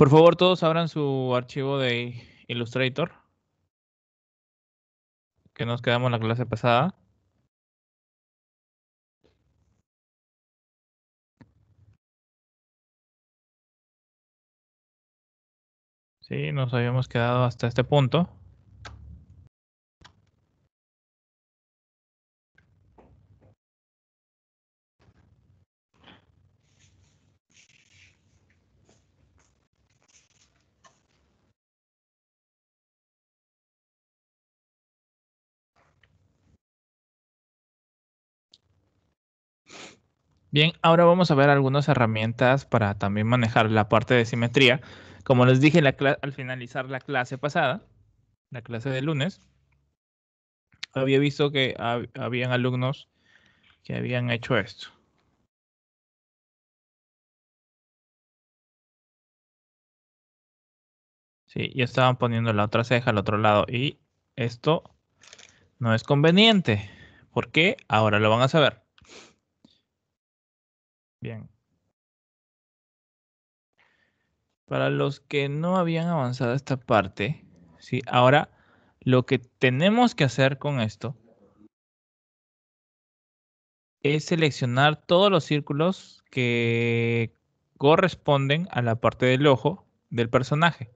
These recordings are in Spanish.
Por favor, todos abran su archivo de Illustrator, que nos quedamos en la clase pasada. Sí, nos habíamos quedado hasta este punto. Bien, ahora vamos a ver algunas herramientas para también manejar la parte de simetría. Como les dije al finalizar la clase pasada, la clase de lunes, había visto que habían alumnos que habían hecho esto. Sí, ya estaban poniendo la otra ceja al otro lado y esto no es conveniente. ¿Por qué? Ahora lo van a saber. Bien. Para los que no habían avanzado esta parte, ¿sí? ahora lo que tenemos que hacer con esto es seleccionar todos los círculos que corresponden a la parte del ojo del personaje.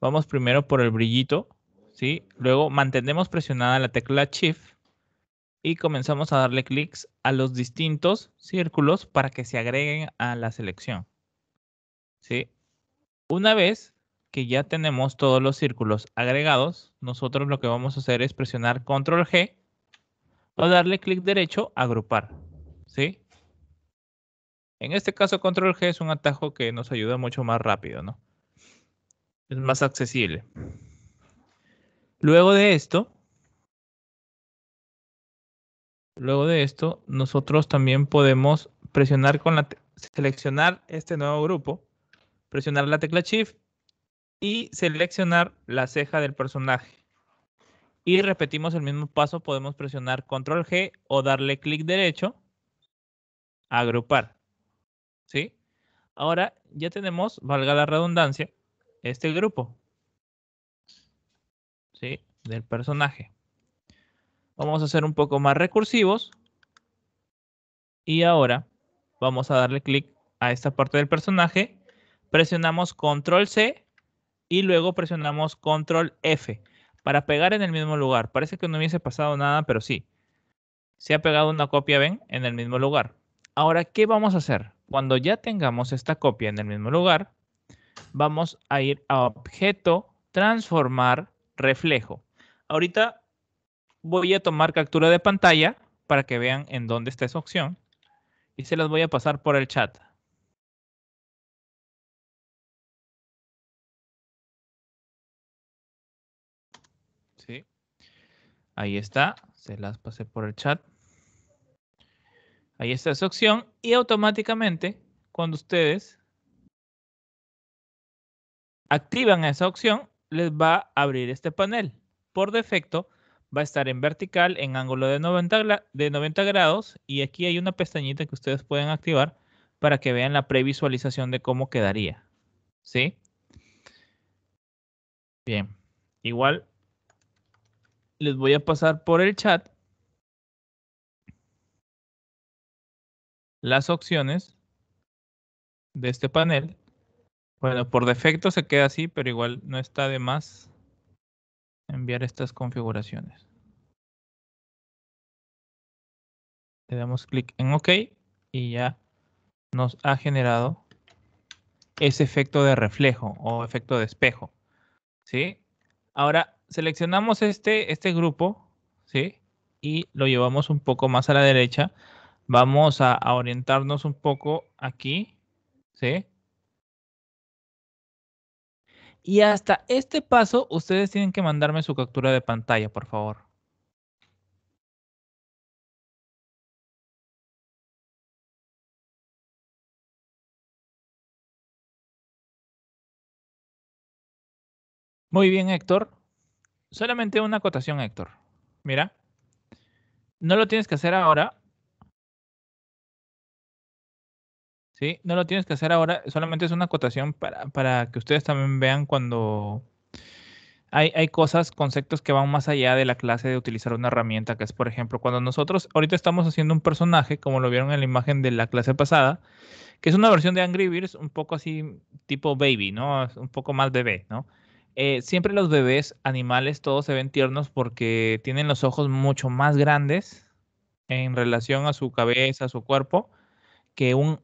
Vamos primero por el brillito, ¿sí? Luego mantenemos presionada la tecla Shift y comenzamos a darle clics a los distintos círculos para que se agreguen a la selección. ¿Sí? Una vez que ya tenemos todos los círculos agregados, nosotros lo que vamos a hacer es presionar control G o darle clic derecho a agrupar. En este caso control G es un atajo que nos ayuda mucho más rápido, ¿no? Es más accesible. Luego de esto, Luego de esto, nosotros también podemos presionar con la seleccionar este nuevo grupo, presionar la tecla Shift y seleccionar la ceja del personaje. Y repetimos el mismo paso, podemos presionar Control G o darle clic derecho, a agrupar. ¿Sí? Ahora ya tenemos, valga la redundancia, este grupo. ¿Sí? Del personaje. Vamos a hacer un poco más recursivos. Y ahora vamos a darle clic a esta parte del personaje. Presionamos control C y luego presionamos control F para pegar en el mismo lugar. Parece que no hubiese pasado nada, pero sí. Se ha pegado una copia, ven, en el mismo lugar. Ahora, ¿qué vamos a hacer? Cuando ya tengamos esta copia en el mismo lugar, vamos a ir a objeto, transformar, reflejo. Ahorita voy a tomar captura de pantalla para que vean en dónde está esa opción y se las voy a pasar por el chat. Sí. Ahí está, se las pasé por el chat. Ahí está esa opción y automáticamente cuando ustedes activan esa opción les va a abrir este panel. Por defecto va a estar en vertical, en ángulo de 90, de 90 grados y aquí hay una pestañita que ustedes pueden activar para que vean la previsualización de cómo quedaría. ¿Sí? Bien. Igual les voy a pasar por el chat las opciones de este panel. Bueno, por defecto se queda así, pero igual no está de más enviar estas configuraciones. Le damos clic en OK y ya nos ha generado ese efecto de reflejo o efecto de espejo. ¿sí? Ahora seleccionamos este, este grupo ¿sí? y lo llevamos un poco más a la derecha. Vamos a, orientarnos un poco aquí. ¿sí? Y hasta este paso, ustedes tienen que mandarme su captura de pantalla, por favor. Muy bien, Héctor. Solamente una acotación, Héctor. Mira, no lo tienes que hacer ahora, Sí, no lo tienes que hacer ahora, solamente es una acotación para, que ustedes también vean cuando hay, cosas, conceptos que van más allá de la clase de utilizar una herramienta, que es, por ejemplo, cuando nosotros ahorita estamos haciendo un personaje, como lo vieron en la imagen de la clase pasada, que es una versión de Angry Birds un poco así tipo baby, ¿no? Un poco más bebé, ¿no? Eh, siempre los bebés, animales, todos se ven tiernos porque tienen los ojos mucho más grandes en relación a su cabeza, su cuerpo que un,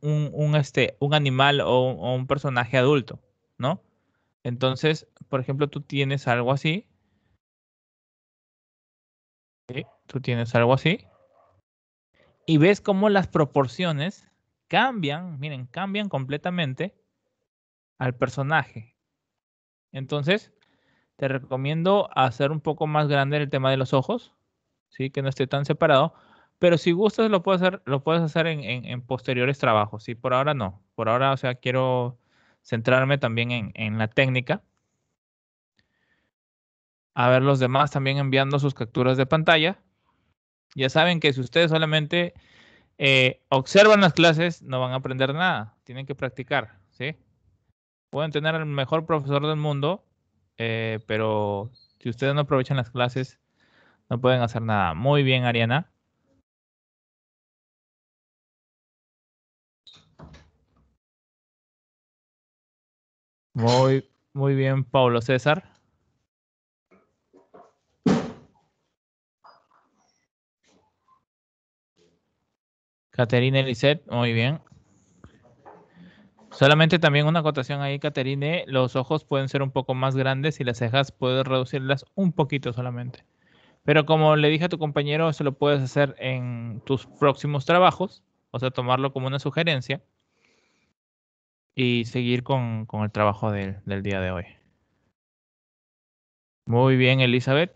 este, un animal o, un personaje adulto, ¿no? Entonces, por ejemplo, tú tienes algo así. Tú tienes algo así. Y ves cómo las proporciones cambian, miren, cambian completamente al personaje. Entonces, te recomiendo hacer un poco más grande el tema de los ojos, ¿sí? que no esté tan separado, pero si gustas, lo puedes hacer, lo puedes hacer en, posteriores trabajos. Sí, por ahora no. Por ahora, o sea, quiero centrarme también en, la técnica. A ver, los demás también enviando sus capturas de pantalla. Ya saben que si ustedes solamente eh, observan las clases, no van a aprender nada. Tienen que practicar, ¿sí? Pueden tener el mejor profesor del mundo, eh, pero si ustedes no aprovechan las clases, no pueden hacer nada. Muy bien, Ariana. Muy, muy bien, Pablo César. Caterine Lisset, muy bien. Solamente también una acotación ahí, Caterine. Los ojos pueden ser un poco más grandes y las cejas puedes reducirlas un poquito solamente. Pero como le dije a tu compañero, eso lo puedes hacer en tus próximos trabajos, o sea, tomarlo como una sugerencia y seguir con, el trabajo del día de hoy. Muy bien, Elizabeth.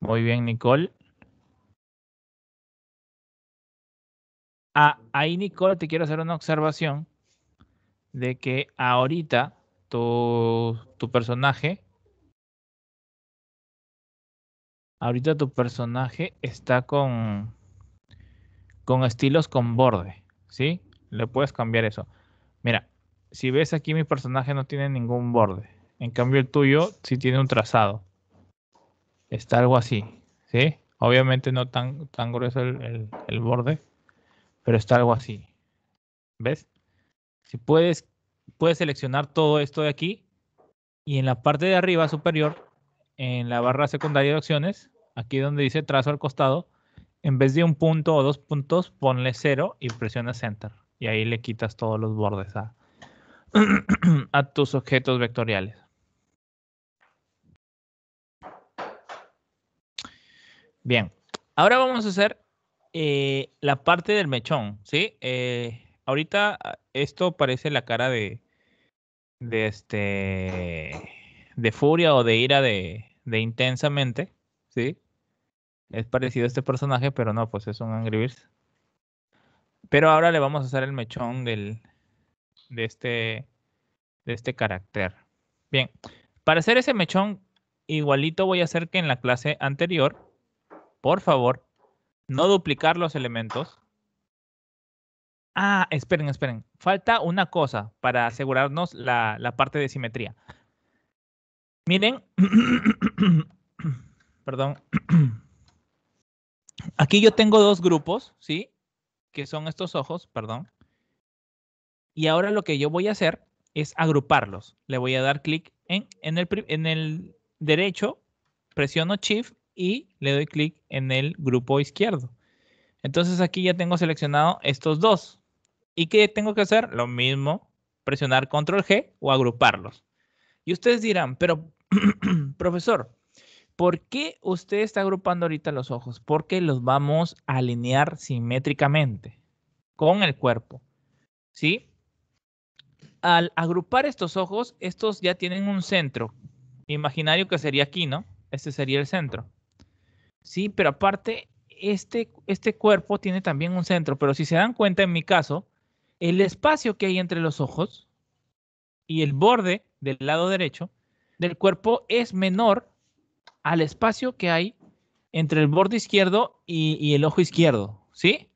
Muy bien, Nicole. Ah, ahí, Nicole, te quiero hacer una observación de que ahorita tu, tu personaje ahorita tu personaje está con con estilos con borde, ¿sí? Le puedes cambiar eso. Mira, si ves aquí mi personaje no tiene ningún borde. En cambio el tuyo sí tiene un trazado. Está algo así, ¿sí? Obviamente no tan, tan grueso el, borde, pero está algo así. ¿Ves? Si puedes, puedes seleccionar todo esto de aquí y en la parte de arriba superior, en la barra secundaria de opciones, aquí donde dice trazo al costado, en vez de un punto o dos puntos, ponle cero y presiona Enter y ahí le quitas todos los bordes a, tus objetos vectoriales. Bien, ahora vamos a hacer eh, la parte del mechón, ¿sí? Eh, ahorita ah, esto parece la cara de, este, de furia o de ira de, intensamente, ¿sí? Es parecido a este personaje, pero no, pues es un Angry Birds. Pero ahora le vamos a hacer el mechón del, de, este, de este carácter. Bien, para hacer ese mechón, igualito voy a hacer que en la clase anterior, por favor, no duplicar los elementos. Ah, esperen, esperen. Falta una cosa para asegurarnos la, la parte de simetría. Miren, perdón. Aquí yo tengo dos grupos, ¿sí? que son estos ojos, perdón. Y ahora lo que yo voy a hacer es agruparlos. Le voy a dar clic en, en, el, el derecho, presiono Shift y le doy clic en el grupo izquierdo. Entonces aquí ya tengo seleccionado estos dos. ¿Y qué tengo que hacer? Lo mismo, presionar Control G o agruparlos. Y ustedes dirán, pero profesor, ¿Por qué usted está agrupando ahorita los ojos? Porque los vamos a alinear simétricamente con el cuerpo. ¿Sí? Al agrupar estos ojos, estos ya tienen un centro imaginario que sería aquí, ¿no? Este sería el centro. Sí, pero aparte, este, este cuerpo tiene también un centro. Pero si se dan cuenta, en mi caso, el espacio que hay entre los ojos y el borde del lado derecho del cuerpo es menor al espacio que hay entre el borde izquierdo y, el ojo izquierdo, ¿sí?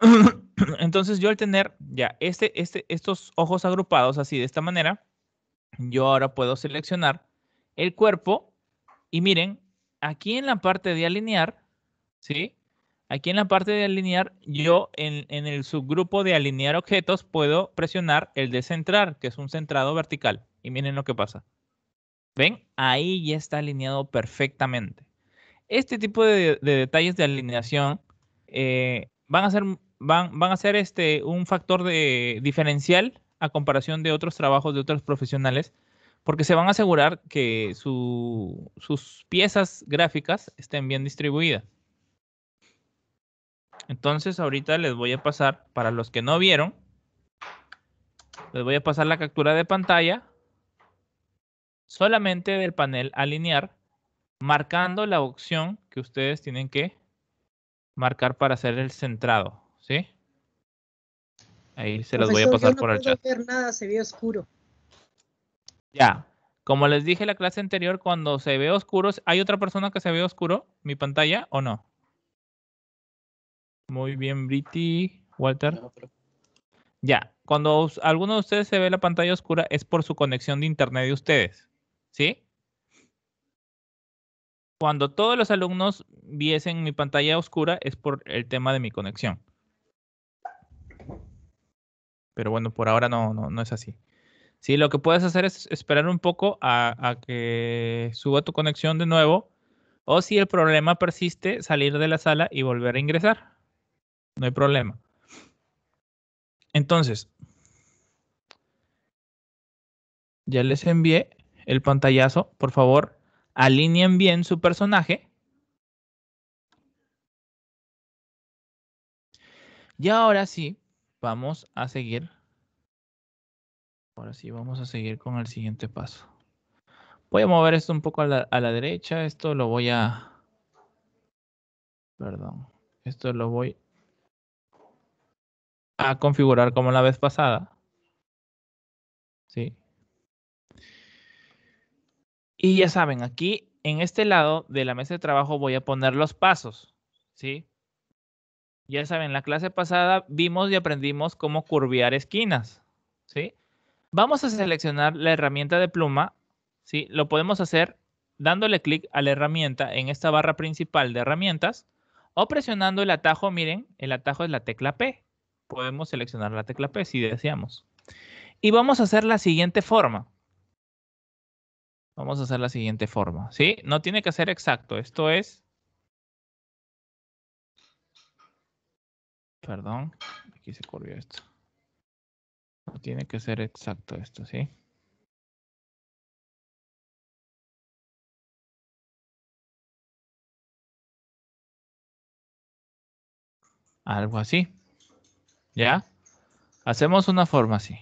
Entonces yo al tener ya este, este, estos ojos agrupados así de esta manera, yo ahora puedo seleccionar el cuerpo y miren, aquí en la parte de alinear, ¿sí? Aquí en la parte de alinear, yo en el subgrupo de alinear objetos puedo presionar el de centrar, que es un centrado vertical. Y miren lo que pasa. ¿Ven? Ahí ya está alineado perfectamente. Este tipo de, detalles de alineación eh, van a ser, van, a ser este, un factor de, diferencial a comparación de otros trabajos de otros profesionales, porque se van a asegurar que sus piezas gráficas estén bien distribuidas. Entonces ahorita les voy a pasar, para los que no vieron, les voy a pasar la captura de pantalla solamente del panel alinear, marcando la opción que ustedes tienen que marcar para hacer el centrado, ¿sí? Ahí se las voy a pasar por el chat. Ver nada, se ve oscuro. Ya. Como les dije en la clase anterior, cuando se ve oscuro, ¿hay otra persona que se ve oscuro? ¿Mi pantalla o no? Muy bien, Briti, Walter. Ya. Cuando alguno de ustedes se ve la pantalla oscura, es por su conexión de internet de ustedes. ¿sí? Cuando todos los alumnos viesen mi pantalla oscura es por el tema de mi conexión. Pero bueno, por ahora no, no, es así. Sí, lo que puedes hacer es esperar un poco a, a que suba tu conexión de nuevo. O si el problema persiste, salir de la sala y volver a ingresar. No hay problema. Entonces, ya les envié el pantallazo, por favor, alineen bien su personaje. Y ahora sí, vamos a seguir. Ahora sí, vamos a seguir con el siguiente paso. Voy a mover esto un poco a la, a la derecha. Esto lo voy a... Perdón. Esto lo voy a configurar como la vez pasada. Sí, y ya saben, aquí en este lado de la mesa de trabajo voy a poner los pasos, ¿sí? Ya saben, la clase pasada vimos y aprendimos cómo curviar esquinas, ¿sí? Vamos a seleccionar la herramienta de pluma, ¿sí? Lo podemos hacer dándole clic a la herramienta en esta barra principal de herramientas o presionando el atajo, miren, el atajo es la tecla P. Podemos seleccionar la tecla P si deseamos. Y vamos a hacer la siguiente forma. Vamos a hacer la siguiente forma, ¿sí? No tiene que ser exacto, esto es... Perdón, aquí se corrió esto. No tiene que ser exacto esto, ¿sí? Algo así. ¿Ya? Hacemos una forma así.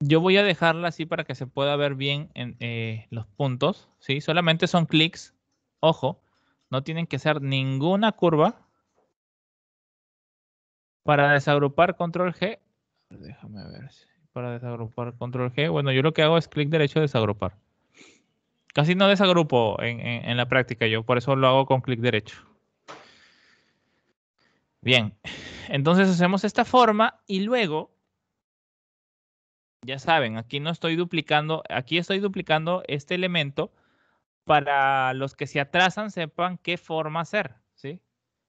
Yo voy a dejarla así para que se pueda ver bien en, eh, los puntos, ¿sí? Solamente son clics, ojo, no tienen que ser ninguna curva. Para desagrupar control G, déjame ver, para desagrupar control G, bueno, yo lo que hago es clic derecho desagrupar. Casi no desagrupo en la práctica yo, por eso lo hago con clic derecho. Bien, entonces hacemos esta forma y luego ya saben, aquí no estoy duplicando, aquí estoy duplicando este elemento para los que se atrasan sepan qué forma hacer, ¿sí?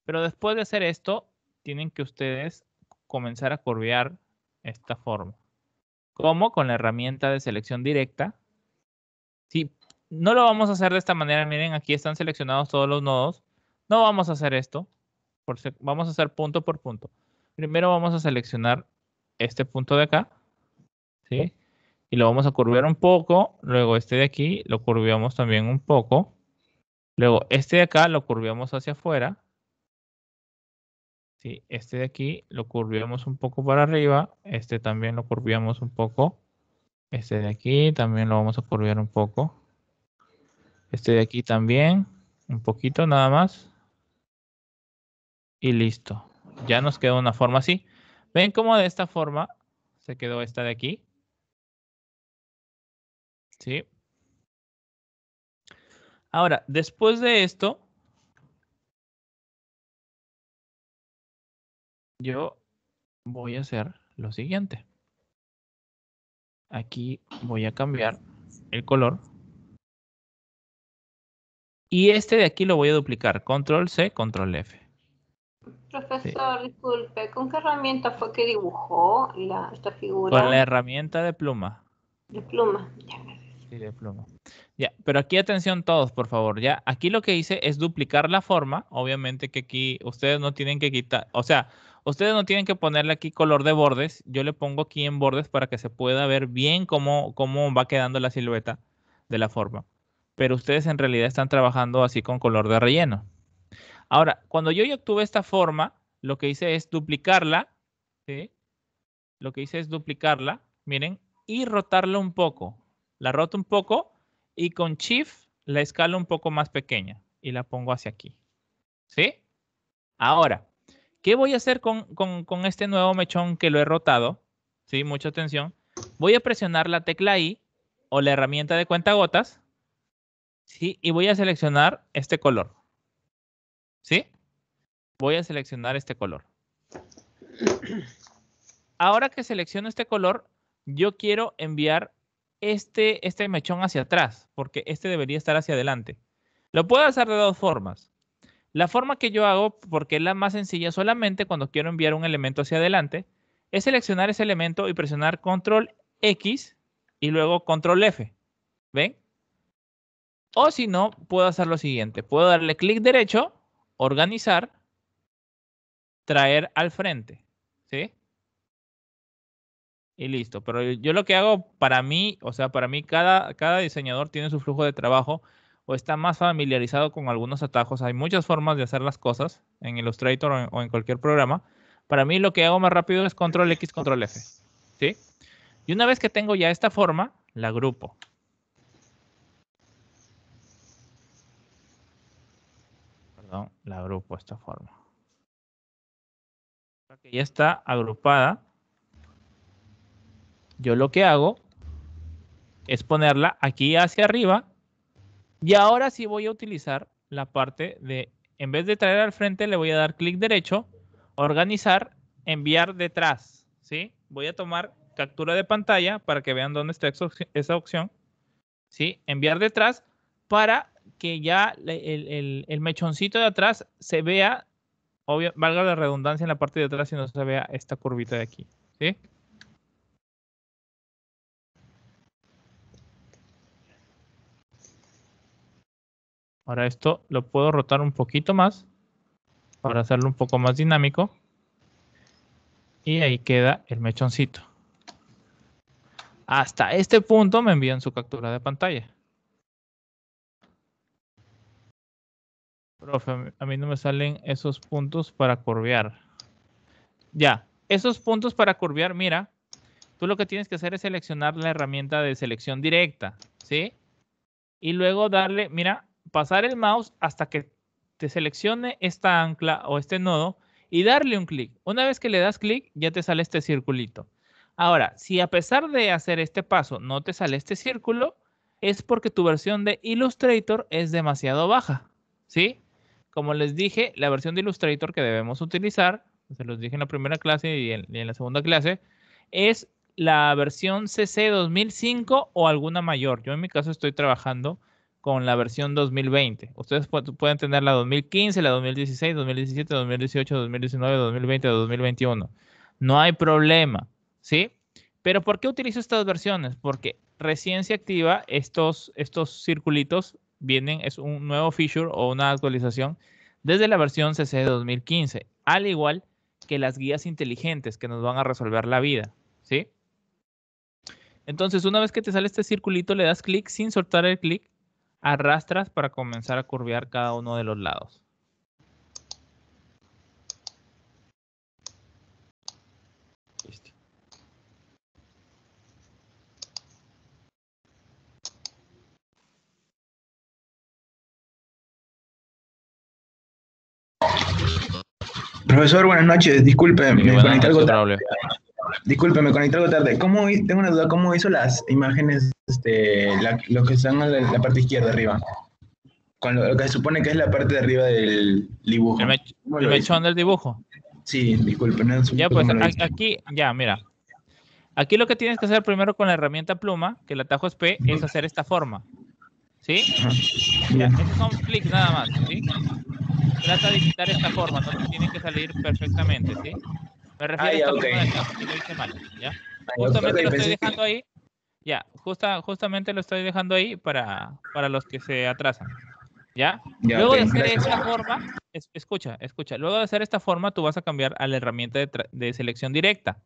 Pero después de hacer esto, tienen que ustedes comenzar a curvear esta forma. ¿Cómo? Con la herramienta de selección directa. Si no lo vamos a hacer de esta manera, miren, aquí están seleccionados todos los nodos. No vamos a hacer esto. vamos a hacer punto por punto. Primero vamos a seleccionar este punto de acá. Y lo vamos a curvear un poco, luego este de aquí lo curviamos también un poco, luego este de acá lo curviamos hacia afuera, Este de aquí lo curviamos un poco para arriba, este también lo curviamos un poco, este de aquí también lo vamos a curvear un poco, este de aquí también, un poquito nada más, y listo. Ya nos queda una forma así. ¿Ven cómo de esta forma se quedó esta de aquí? ¿Sí? Ahora, después de esto, yo voy a hacer lo siguiente. Aquí voy a cambiar el color. Y este de aquí lo voy a duplicar. Control C, Control F. Profesor, disculpe, ¿con qué herramienta fue que dibujó esta figura? Con la herramienta de pluma. De pluma, ya ya, pero aquí atención todos, por favor. Ya, aquí lo que hice es duplicar la forma. Obviamente que aquí ustedes no tienen que quitar, o sea, ustedes no tienen que ponerle aquí color de bordes. Yo le pongo aquí en bordes para que se pueda ver bien cómo, cómo va quedando la silueta de la forma. Pero ustedes en realidad están trabajando así con color de relleno. Ahora, cuando yo ya obtuve esta forma, lo que hice es duplicarla. ¿sí? Lo que hice es duplicarla, miren, y rotarla un poco la roto un poco y con Shift la escalo un poco más pequeña y la pongo hacia aquí. ¿Sí? Ahora, ¿qué voy a hacer con, este nuevo mechón que lo he rotado? Sí, mucha atención. Voy a presionar la tecla I o la herramienta de gotas. Sí, y voy a seleccionar este color. ¿Sí? Voy a seleccionar este color. Ahora que selecciono este color, yo quiero enviar este, este mechón hacia atrás, porque este debería estar hacia adelante. Lo puedo hacer de dos formas. La forma que yo hago, porque es la más sencilla solamente cuando quiero enviar un elemento hacia adelante, es seleccionar ese elemento y presionar control X y luego control F. ¿Ven? O si no, puedo hacer lo siguiente. Puedo darle clic derecho, organizar, traer al frente. ¿Sí? y listo. Pero yo, lo que hago para mí, o sea, para mí cada, cada diseñador tiene su flujo de trabajo o está más familiarizado con algunos atajos. Hay muchas formas de hacer las cosas en Illustrator o en, cualquier programa. Para mí lo que hago más rápido es control X, control F. ¿Sí? Y una vez que tengo ya esta forma, la agrupo. Perdón, la agrupo esta forma. Ya está agrupada yo lo que hago es ponerla aquí hacia arriba y ahora sí voy a utilizar la parte de, en vez de traer al frente, le voy a dar clic derecho, organizar, enviar detrás, ¿sí? Voy a tomar captura de pantalla para que vean dónde está esa opción, ¿sí? Enviar detrás para que ya el, mechoncito de atrás se vea, valga la redundancia en la parte de atrás y no se vea esta curvita de aquí, ¿sí? Ahora esto lo puedo rotar un poquito más para hacerlo un poco más dinámico. Y ahí queda el mechoncito. Hasta este punto me envían su captura de pantalla. Profe, a mí no me salen esos puntos para curvear. Ya, esos puntos para curvear, mira, tú lo que tienes que hacer es seleccionar la herramienta de selección directa, ¿sí? Y luego darle, mira, pasar el mouse hasta que te seleccione esta ancla o este nodo y darle un clic. Una vez que le das clic, ya te sale este circulito. Ahora, si a pesar de hacer este paso no te sale este círculo, es porque tu versión de Illustrator es demasiado baja, ¿sí? Como les dije, la versión de Illustrator que debemos utilizar, se los dije en la primera clase y en, la segunda clase, es la versión CC 2005 o alguna mayor. Yo en mi caso estoy trabajando con la versión 2020. Ustedes pueden tener la 2015, la 2016, 2017, 2018, 2019, 2020, 2021. No hay problema, ¿sí? Pero ¿por qué utilizo estas versiones? Porque recién se activa estos, estos circulitos, vienen, es un nuevo feature o una actualización desde la versión CC de 2015, al igual que las guías inteligentes que nos van a resolver la vida, ¿sí? Entonces, una vez que te sale este circulito, le das clic sin soltar el clic Arrastras para comenzar a curvear cada uno de los lados. Profesor, buenas noches. Disculpe, me conecté algo Disculpe, me conecté algo tarde. ¿Cómo, tengo una duda, ¿cómo hizo las imágenes, este, los que están en la, parte izquierda arriba? Con lo, que se supone que es la parte de arriba del dibujo. ¿El, del dibujo? Sí, disculpen, ya, pues aquí, ya, mira. Aquí lo que tienes que hacer primero con la herramienta pluma, que el atajo es P, es hacer esta forma. ¿Sí? esos son clics nada más, Trata de quitar esta forma, entonces tiene que salir perfectamente, ¿sí? Me refiero a esta Justamente lo estoy dejando ahí. Ya, justa, justamente lo estoy dejando ahí para, para los que se atrasan. ¿Ya? luego de hacer esta forma, escucha, escucha, luego de hacer esta forma, tú vas a cambiar a la herramienta de, de selección directa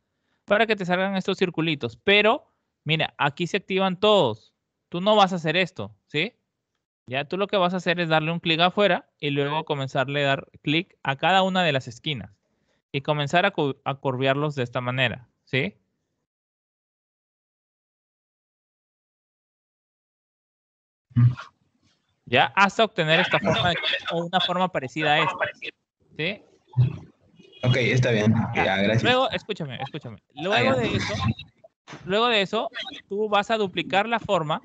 para que te salgan estos circulitos. Pero, mira, aquí se activan todos. Tú no vas a hacer esto, ¿sí? Ya tú lo que vas a hacer es darle un clic afuera y luego comenzarle a dar clic a cada una de las esquinas y comenzar a, cu de esta manera, ¿sí? Ya hasta obtener esta forma o una forma parecida a esta. ¿Sí? Ok, está bien. Ya, gracias. Luego, escúchame, escúchame. Ah, luego de eso, luego de eso, tú vas a duplicar la forma,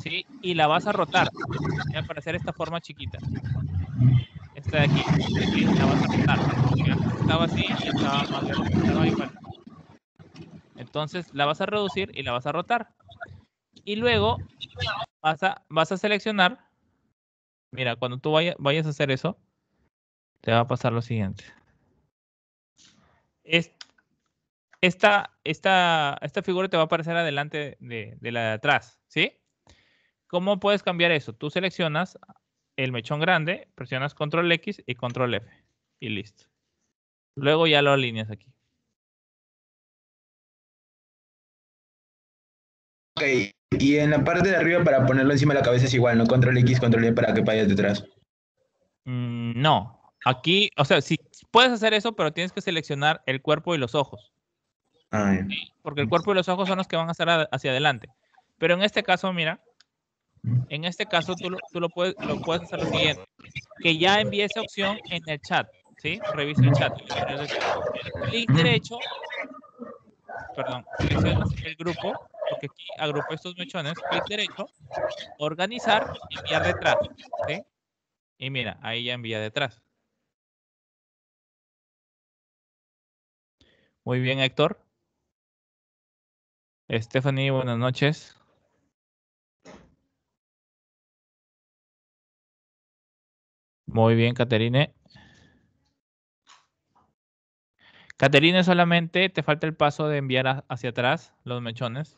¿sí? Y la vas a rotar para hacer esta forma chiquita. Esta de aquí, aquí la vas a rotar. ¿sí? así Entonces la vas a reducir y la vas a rotar. Y luego vas a, seleccionar. Mira, cuando tú vayas a hacer eso, te va a pasar lo siguiente. Esta, esta figura te va a aparecer adelante de, de la de atrás, ¿sí? ¿Cómo puedes cambiar eso? Tú seleccionas el mechón grande, presionas control X y control F y listo. Luego ya lo alineas aquí. Ok, y en la parte de arriba para ponerlo encima de la cabeza es igual, ¿no? Control X, control Y para que vayas detrás. Mm, no, aquí, o sea, sí puedes hacer eso, pero tienes que seleccionar el cuerpo y los ojos. Ah, porque el cuerpo y los ojos son los que van a estar hacia adelante. Pero en este caso, mira, en este caso tú, lo, puedes, lo puedes hacer lo siguiente, que ya envíe esa opción en el chat. ¿sí? Revisa el chat. Clic derecho, perdón, el grupo, porque aquí agrupo estos mechones, clic derecho, organizar, enviar detrás, ¿sí? Y mira, ahí ya envía detrás. Muy bien, Héctor. Stephanie, buenas noches. Muy bien, Caterine. Caterina solamente te falta el paso de enviar hacia atrás los mechones.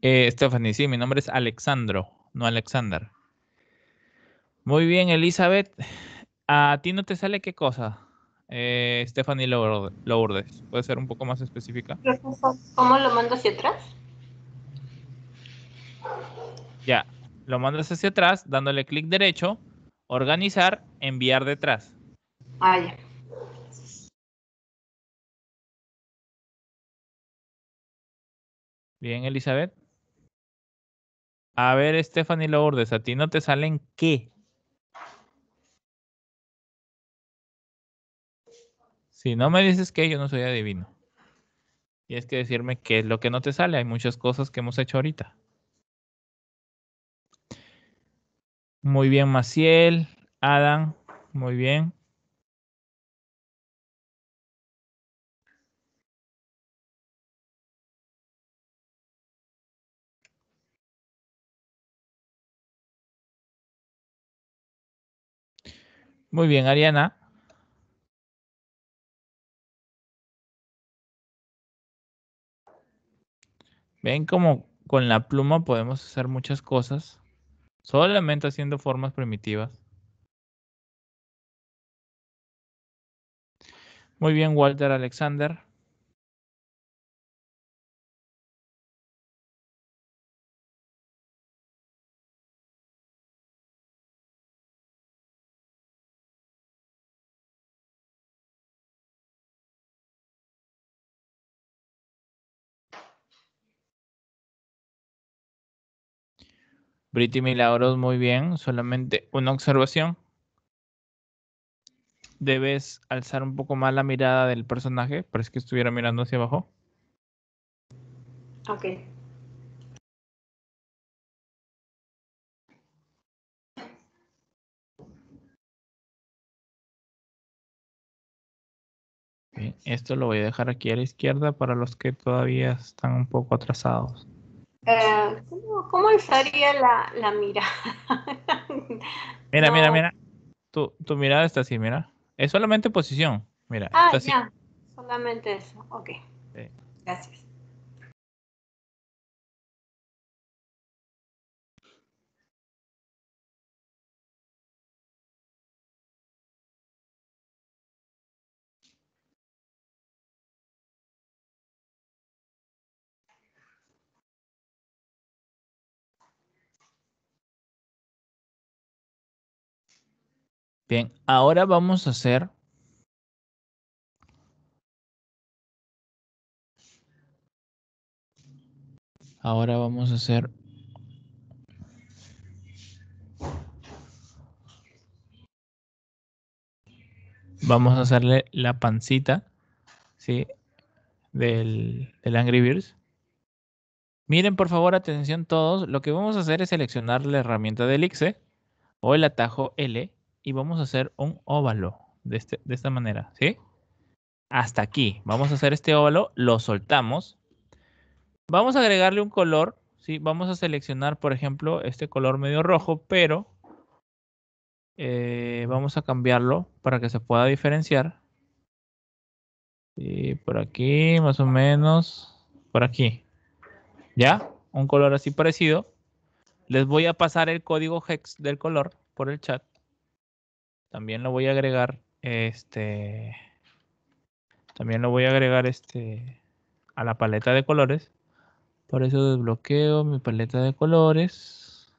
Eh, Stephanie, sí, mi nombre es Alexandro, no Alexander. Muy bien, Elizabeth. ¿A ti no te sale qué cosa? Eh, Stephanie Lourdes. ¿Puede ser un poco más específica? ¿Cómo lo mando hacia atrás? Ya, lo mandas hacia atrás dándole clic derecho, organizar, enviar detrás. Ah, ya. Bien, Elizabeth. A ver, Stephanie Lourdes, ¿a ti no te salen qué? Si no me dices qué, yo no soy adivino. Y es que decirme qué es lo que no te sale. Hay muchas cosas que hemos hecho ahorita. Muy bien, Maciel, Adam, muy bien. Muy bien, Ariana. Ven como con la pluma podemos hacer muchas cosas, solamente haciendo formas primitivas. Muy bien, Walter Alexander. Pretty Milagros muy bien, solamente una observación. Debes alzar un poco más la mirada del personaje, parece que estuviera mirando hacia abajo. Ok. esto lo voy a dejar aquí a la izquierda para los que todavía están un poco atrasados. Eh, ¿cómo, usaría la, mirada? mira, mira, mira. Tu, mirada está así, mira. Es solamente posición. Mira. Ah, ya. Solamente eso. Ok. Gracias. Bien, ahora vamos a hacer Ahora vamos a hacer Vamos a hacerle la pancita, ¿sí? Del, Angry Birds. Miren, por favor, atención todos. Lo que vamos a hacer es seleccionar la herramienta del elixir. ¿eh? o el atajo L y vamos a hacer un óvalo este, de, esta manera, ¿sí? Hasta aquí. Vamos a hacer este óvalo, lo soltamos. Vamos a agregarle un color, ¿sí? Vamos a seleccionar, por ejemplo, este color medio rojo, pero eh, vamos a cambiarlo para que se pueda diferenciar. Y por aquí, más o menos, por aquí. ¿Ya? Un color así parecido. Les voy a pasar el código hex del color por el chat. También lo voy a agregar. Este. También lo voy a agregar este. A la paleta de colores. Por eso desbloqueo mi paleta de colores.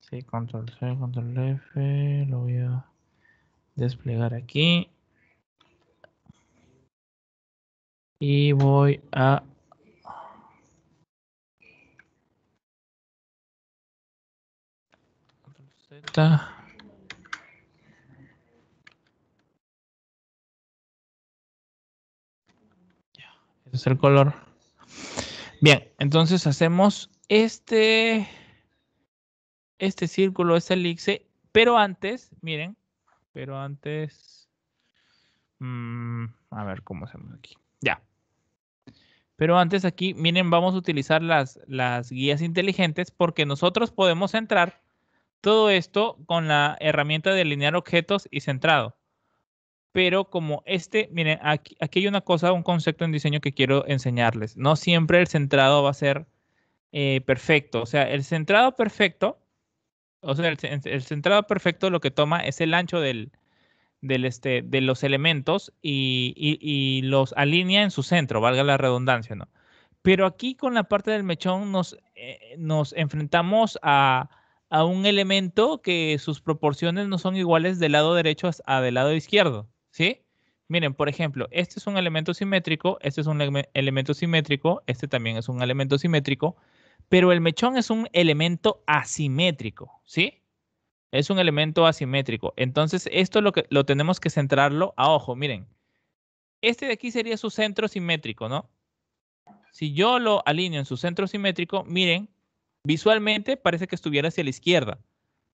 Sí, control C, control F. Lo voy a desplegar aquí. Y voy a... Z. el color. Bien, entonces hacemos este, este círculo, este elixir, pero antes, miren, pero antes, mm, a ver cómo hacemos aquí. Ya. Pero antes aquí, miren, vamos a utilizar las, las guías inteligentes porque nosotros podemos centrar todo esto con la herramienta de alinear objetos y centrado pero como este, miren, aquí, hay una cosa, un concepto en diseño que quiero enseñarles. No siempre el centrado va a ser eh, perfecto. O sea, el centrado perfecto, o sea, el, centrado perfecto lo que toma es el ancho este, de los elementos y, los alinea en su centro, valga la redundancia, ¿no? Pero aquí con la parte del mechón nos, eh, enfrentamos a un elemento que sus proporciones no son iguales del lado derecho a del lado izquierdo. ¿sí? Miren, por ejemplo, este es un elemento simétrico, este es un elemento simétrico, este también es un elemento simétrico, pero el mechón es un elemento asimétrico, ¿sí? Es un elemento asimétrico. Entonces, esto lo, lo tenemos que centrarlo a ojo, miren. Este de aquí sería su centro simétrico, ¿no? Si yo lo alineo en su centro simétrico, miren, visualmente parece que estuviera hacia la izquierda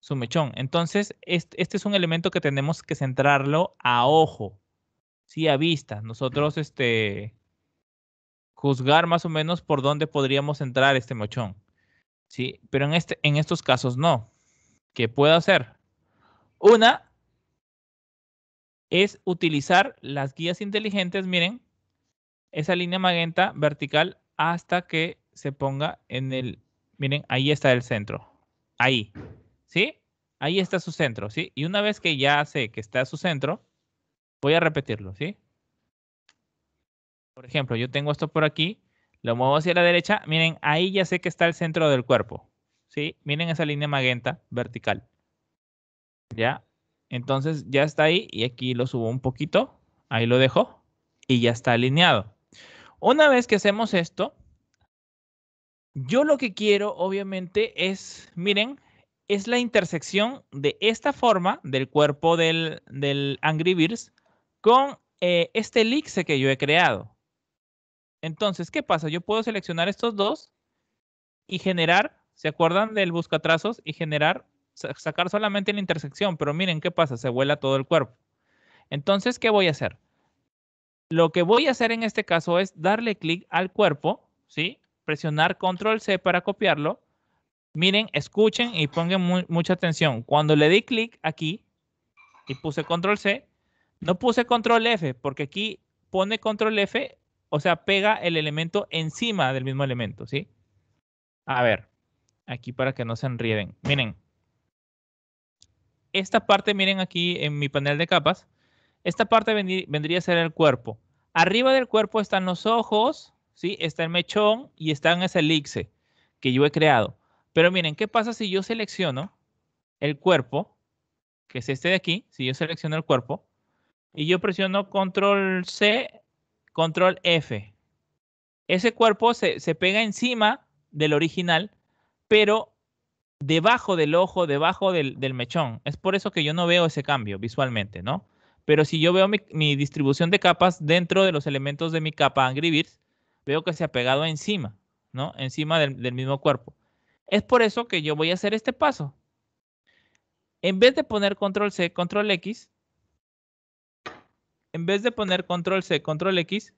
su mechón. Entonces, este, es un elemento que tenemos que centrarlo a ojo, sí, a vista. Nosotros, este, juzgar más o menos por dónde podríamos entrar este mechón, sí. Pero en, este, en estos casos no. ¿Qué puedo hacer? Una es utilizar las guías inteligentes, miren, esa línea magenta vertical hasta que se ponga en el, miren, ahí está el centro, ahí ¿sí? Ahí está su centro, ¿sí? Y una vez que ya sé que está su centro, voy a repetirlo, ¿sí? Por ejemplo, yo tengo esto por aquí, lo muevo hacia la derecha, miren, ahí ya sé que está el centro del cuerpo, ¿sí? Miren esa línea magenta vertical, ¿ya? Entonces ya está ahí y aquí lo subo un poquito, ahí lo dejo y ya está alineado. Una vez que hacemos esto, yo lo que quiero obviamente es, miren, es la intersección de esta forma del cuerpo del, del Angry Birds con eh, este elixir que yo he creado. Entonces, ¿qué pasa? Yo puedo seleccionar estos dos y generar, ¿se acuerdan del buscatrazos? Y generar, sacar solamente la intersección, pero miren qué pasa, se vuela todo el cuerpo. Entonces, ¿qué voy a hacer? Lo que voy a hacer en este caso es darle clic al cuerpo, ¿sí? Presionar control C para copiarlo Miren, escuchen y pongan mucha atención. Cuando le di clic aquí y puse control C, no puse control F porque aquí pone control F, o sea, pega el elemento encima del mismo elemento, ¿sí? A ver, aquí para que no se enrieden. Miren, esta parte, miren aquí en mi panel de capas, esta parte vendría a ser el cuerpo. Arriba del cuerpo están los ojos, ¿sí? Está el mechón y está en ese elixir que yo he creado. Pero miren, ¿qué pasa si yo selecciono el cuerpo, que es este de aquí? Si yo selecciono el cuerpo y yo presiono control C, control F. Ese cuerpo se, pega encima del original, pero debajo del ojo, debajo del, mechón. Es por eso que yo no veo ese cambio visualmente, ¿no? Pero si yo veo mi, distribución de capas dentro de los elementos de mi capa Angry Birds, veo que se ha pegado encima, ¿no? Encima del mismo cuerpo. Es por eso que yo voy a hacer este paso. En vez de poner control C, control X, en vez de poner control C, control X,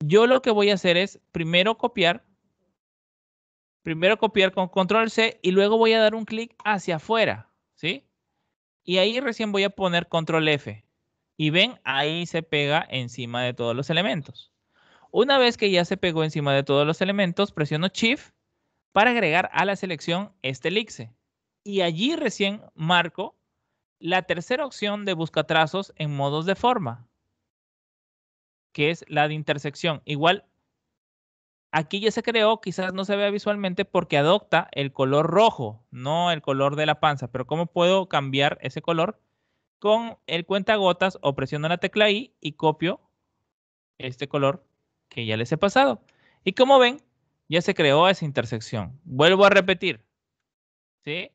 yo lo que voy a hacer es primero copiar, primero copiar con control C y luego voy a dar un clic hacia afuera, ¿sí? Y ahí recién voy a poner control F. Y ven, ahí se pega encima de todos los elementos. Una vez que ya se pegó encima de todos los elementos, presiono Shift para agregar a la selección este elixir. Y allí recién marco la tercera opción de buscatrazos en modos de forma, que es la de intersección. Igual, aquí ya se creó, quizás no se vea visualmente porque adopta el color rojo, no el color de la panza. Pero ¿cómo puedo cambiar ese color? Con el cuentagotas o presiono la tecla I y copio este color que ya les he pasado. Y como ven, ya se creó esa intersección. Vuelvo a repetir. ¿Sí?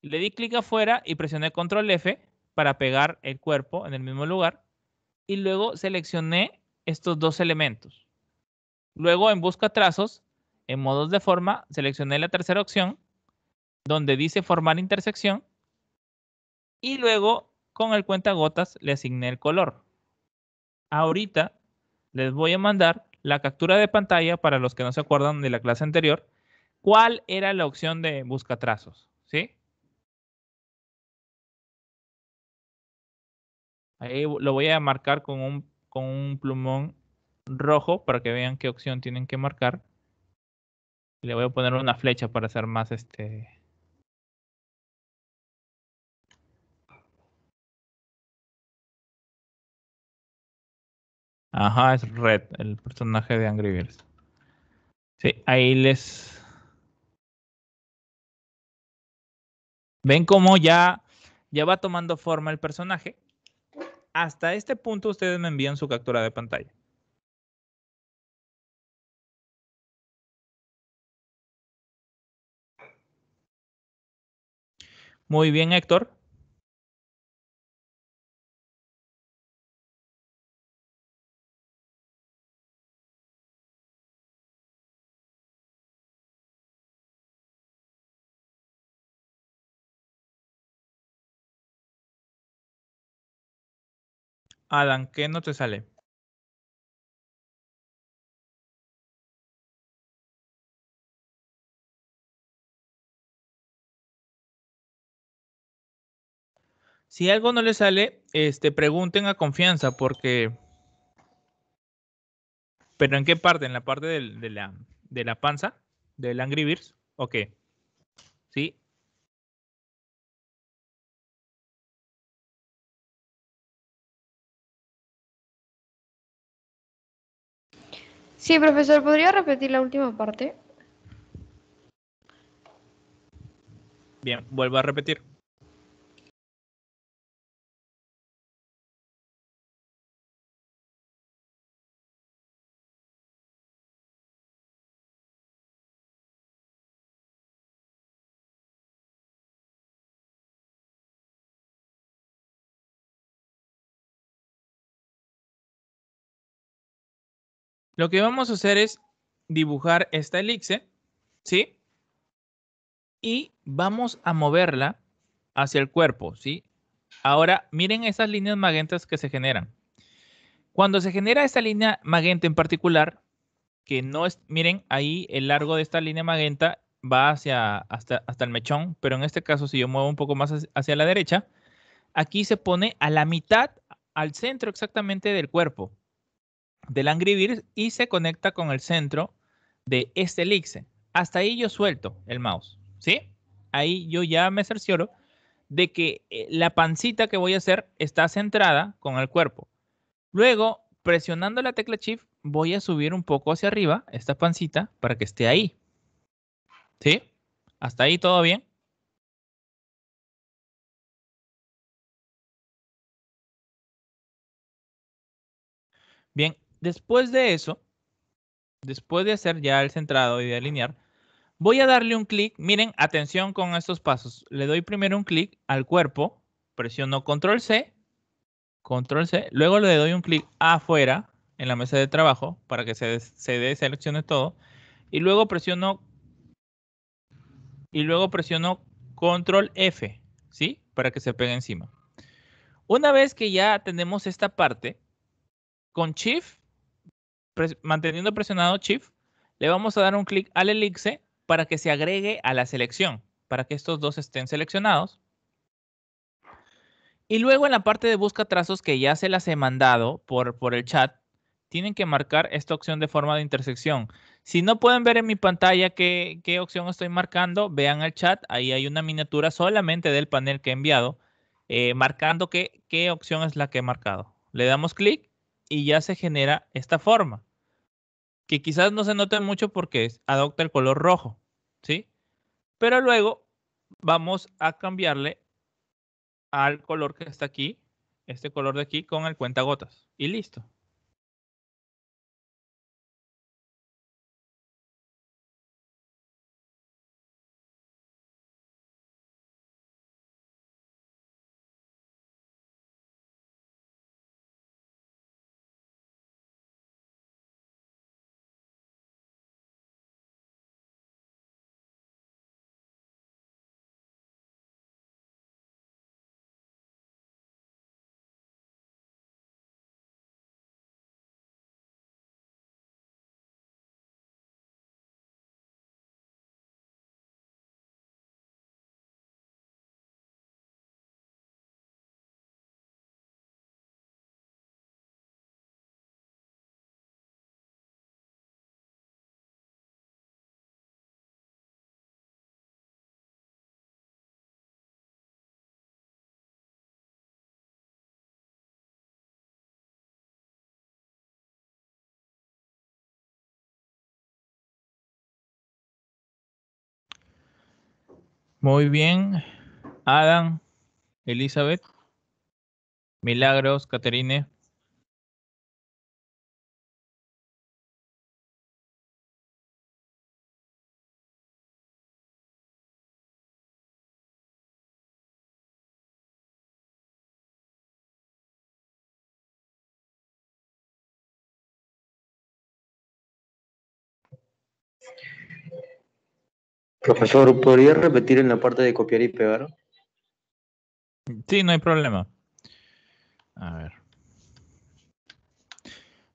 Le di clic afuera y presioné control F para pegar el cuerpo en el mismo lugar. Y luego seleccioné estos dos elementos. Luego en busca trazos, en modos de forma, seleccioné la tercera opción donde dice formar intersección. Y luego con el cuentagotas le asigné el color. Ahorita les voy a mandar la captura de pantalla para los que no se acuerdan de la clase anterior. ¿Cuál era la opción de trazos, ¿Sí? Ahí lo voy a marcar con un, con un plumón rojo para que vean qué opción tienen que marcar. Le voy a poner una flecha para hacer más este Ajá, es Red, el personaje de Angry Birds. Sí, ahí les. Ven cómo ya, ya va tomando forma el personaje. Hasta este punto ustedes me envían su captura de pantalla. Muy bien, Héctor. Adam, ¿qué no te sale? Si algo no le sale, este, pregunten a confianza, porque. ¿Pero en qué parte? ¿En la parte de, la, de la panza? ¿Del Angry Birds? ¿O qué? Sí, profesor, ¿podría repetir la última parte? Bien, vuelvo a repetir. Lo que vamos a hacer es dibujar esta elipse, ¿sí? Y vamos a moverla hacia el cuerpo, ¿sí? Ahora, miren esas líneas magentas que se generan. Cuando se genera esta línea magenta en particular, que no es, miren, ahí el largo de esta línea magenta va hacia, hasta, hasta el mechón, pero en este caso si yo muevo un poco más hacia la derecha, aquí se pone a la mitad, al centro exactamente del cuerpo, del Angry y se conecta con el centro de este elixir. Hasta ahí yo suelto el mouse, ¿sí? Ahí yo ya me cercioro de que eh, la pancita que voy a hacer está centrada con el cuerpo. Luego, presionando la tecla Shift, voy a subir un poco hacia arriba esta pancita para que esté ahí. ¿Sí? ¿Hasta ahí todo bien? Bien, Después de eso, después de hacer ya el centrado y de alinear, voy a darle un clic. Miren, atención con estos pasos. Le doy primero un clic al cuerpo, presiono control C, control C, luego le doy un clic afuera en la mesa de trabajo para que se, se deseleccione todo y luego presiono y luego presiono control F, ¿sí? Para que se pegue encima. Una vez que ya tenemos esta parte, con Shift manteniendo presionado Shift, le vamos a dar un clic al elipse para que se agregue a la selección, para que estos dos estén seleccionados. Y luego en la parte de busca trazos que ya se las he mandado por, por el chat, tienen que marcar esta opción de forma de intersección. Si no pueden ver en mi pantalla qué, opción estoy marcando, vean el chat, ahí hay una miniatura solamente del panel que he enviado, eh, marcando qué, qué opción es la que he marcado. Le damos clic y ya se genera esta forma, que quizás no se note mucho porque adopta el color rojo, ¿sí? Pero luego vamos a cambiarle al color que está aquí, este color de aquí, con el gotas y listo. Muy bien. Adam, Elizabeth, Milagros, Caterine. Profesor, ¿podría repetir en la parte de copiar y pegar? Sí, no hay problema. A ver.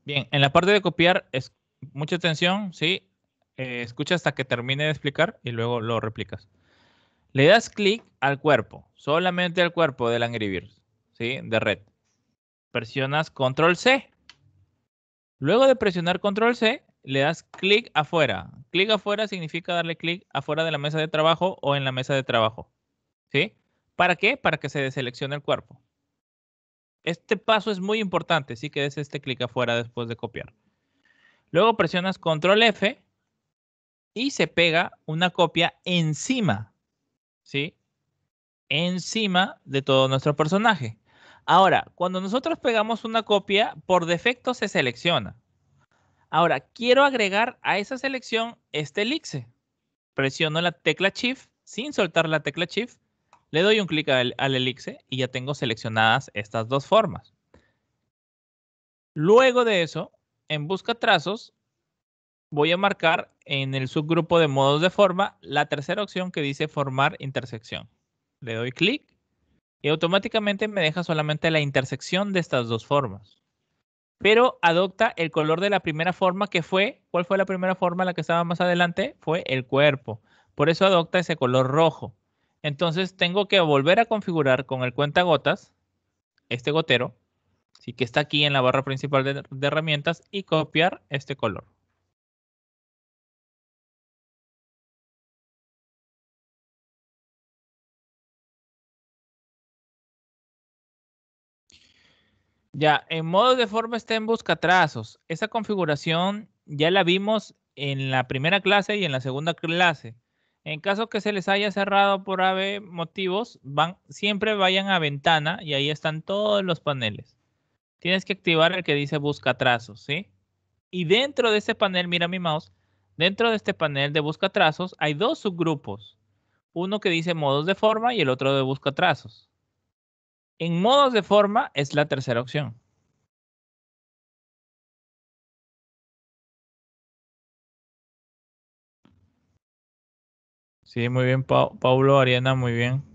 Bien, en la parte de copiar, es, mucha atención, ¿sí? Eh, escucha hasta que termine de explicar y luego lo replicas. Le das clic al cuerpo, solamente al cuerpo del Angry Birds, ¿sí? De red. Presionas Control C. Luego de presionar Control C, le das clic afuera. Clic afuera significa darle clic afuera de la mesa de trabajo o en la mesa de trabajo. ¿Sí? ¿Para qué? Para que se deseleccione el cuerpo. Este paso es muy importante, sí que des este clic afuera después de copiar. Luego presionas control F y se pega una copia encima, ¿sí? Encima de todo nuestro personaje. Ahora, cuando nosotros pegamos una copia, por defecto se selecciona. Ahora, quiero agregar a esa selección este elixir. Presiono la tecla Shift sin soltar la tecla Shift. Le doy un clic al, al elixir y ya tengo seleccionadas estas dos formas. Luego de eso, en busca trazos, voy a marcar en el subgrupo de modos de forma la tercera opción que dice formar intersección. Le doy clic y automáticamente me deja solamente la intersección de estas dos formas pero adopta el color de la primera forma que fue, ¿cuál fue la primera forma la que estaba más adelante? Fue el cuerpo. Por eso adopta ese color rojo. Entonces tengo que volver a configurar con el cuentagotas, este gotero, sí que está aquí en la barra principal de herramientas y copiar este color. Ya, en modo de forma está en busca trazos. Esa configuración ya la vimos en la primera clase y en la segunda clase. En caso que se les haya cerrado por AB motivos, van, siempre vayan a ventana y ahí están todos los paneles. Tienes que activar el que dice busca trazos, ¿sí? Y dentro de este panel, mira mi mouse, dentro de este panel de busca trazos hay dos subgrupos. Uno que dice modos de forma y el otro de busca trazos. En modos de forma es la tercera opción. Sí, muy bien, Pablo, Paulo Ariana, muy bien.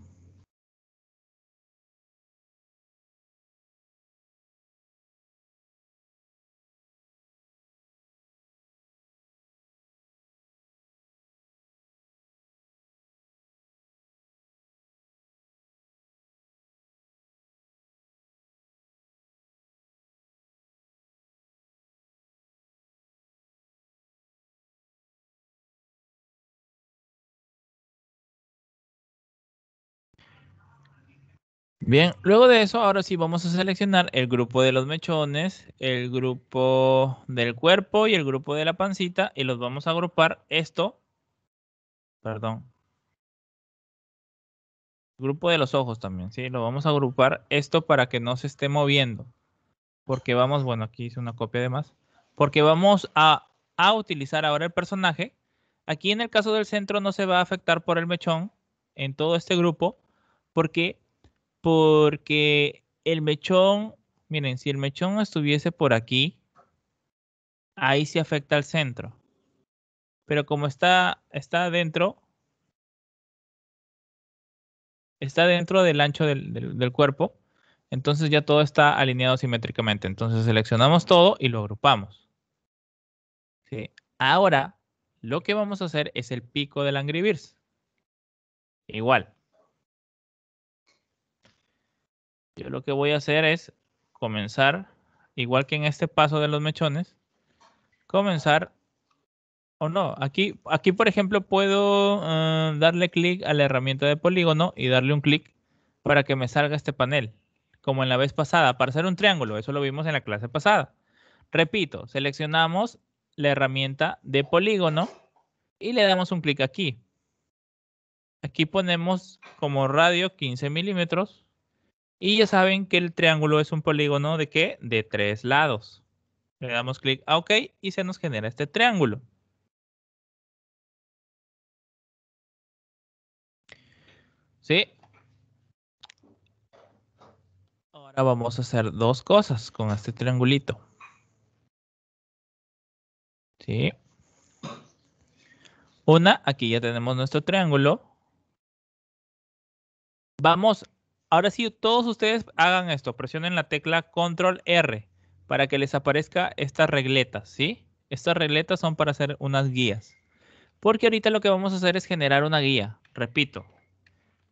Bien, luego de eso, ahora sí vamos a seleccionar el grupo de los mechones, el grupo del cuerpo y el grupo de la pancita y los vamos a agrupar esto, perdón, grupo de los ojos también, ¿sí? Lo vamos a agrupar esto para que no se esté moviendo, porque vamos, bueno, aquí hice una copia de más, porque vamos a, utilizar ahora el personaje. Aquí en el caso del centro no se va a afectar por el mechón en todo este grupo, porque porque el mechón, miren, si el mechón estuviese por aquí, ahí se afecta al centro. Pero como está, está dentro, está dentro del ancho del, cuerpo, entonces ya todo está alineado simétricamente. Entonces seleccionamos todo y lo agrupamos. Ahora, lo que vamos a hacer es el pico del Angry Igual. Yo lo que voy a hacer es comenzar, igual que en este paso de los mechones, comenzar o no. Aquí, aquí por ejemplo, puedo eh, darle clic a la herramienta de polígono y darle un clic para que me salga este panel, como en la vez pasada, para hacer un triángulo. Eso lo vimos en la clase pasada. Repito, seleccionamos la herramienta de polígono y le damos un clic aquí. Aquí ponemos como radio 15 milímetros y ya saben que el triángulo es un polígono de qué? De tres lados. Le damos clic a OK y se nos genera este triángulo. ¿Sí? Ahora vamos a hacer dos cosas con este triangulito. ¿Sí? Una, aquí ya tenemos nuestro triángulo. Vamos Ahora sí, todos ustedes hagan esto, presionen la tecla Control R para que les aparezca estas regletas, ¿sí? Estas regletas son para hacer unas guías. Porque ahorita lo que vamos a hacer es generar una guía, repito.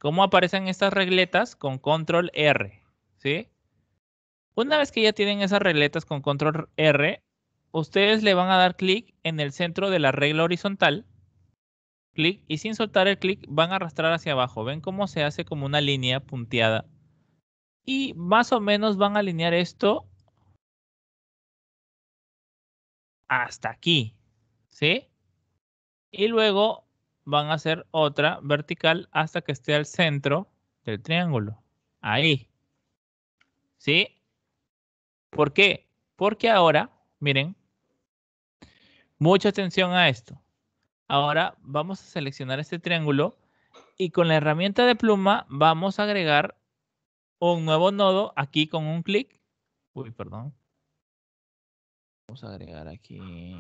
¿Cómo aparecen estas regletas? Con Control R, ¿sí? Una vez que ya tienen esas regletas con Control R, ustedes le van a dar clic en el centro de la regla horizontal clic y sin soltar el clic van a arrastrar hacia abajo. Ven cómo se hace como una línea punteada. Y más o menos van a alinear esto hasta aquí. ¿Sí? Y luego van a hacer otra vertical hasta que esté al centro del triángulo. Ahí. ¿Sí? ¿Por qué? Porque ahora, miren, mucha atención a esto. Ahora vamos a seleccionar este triángulo y con la herramienta de pluma vamos a agregar un nuevo nodo aquí con un clic. Uy, perdón. Vamos a agregar aquí.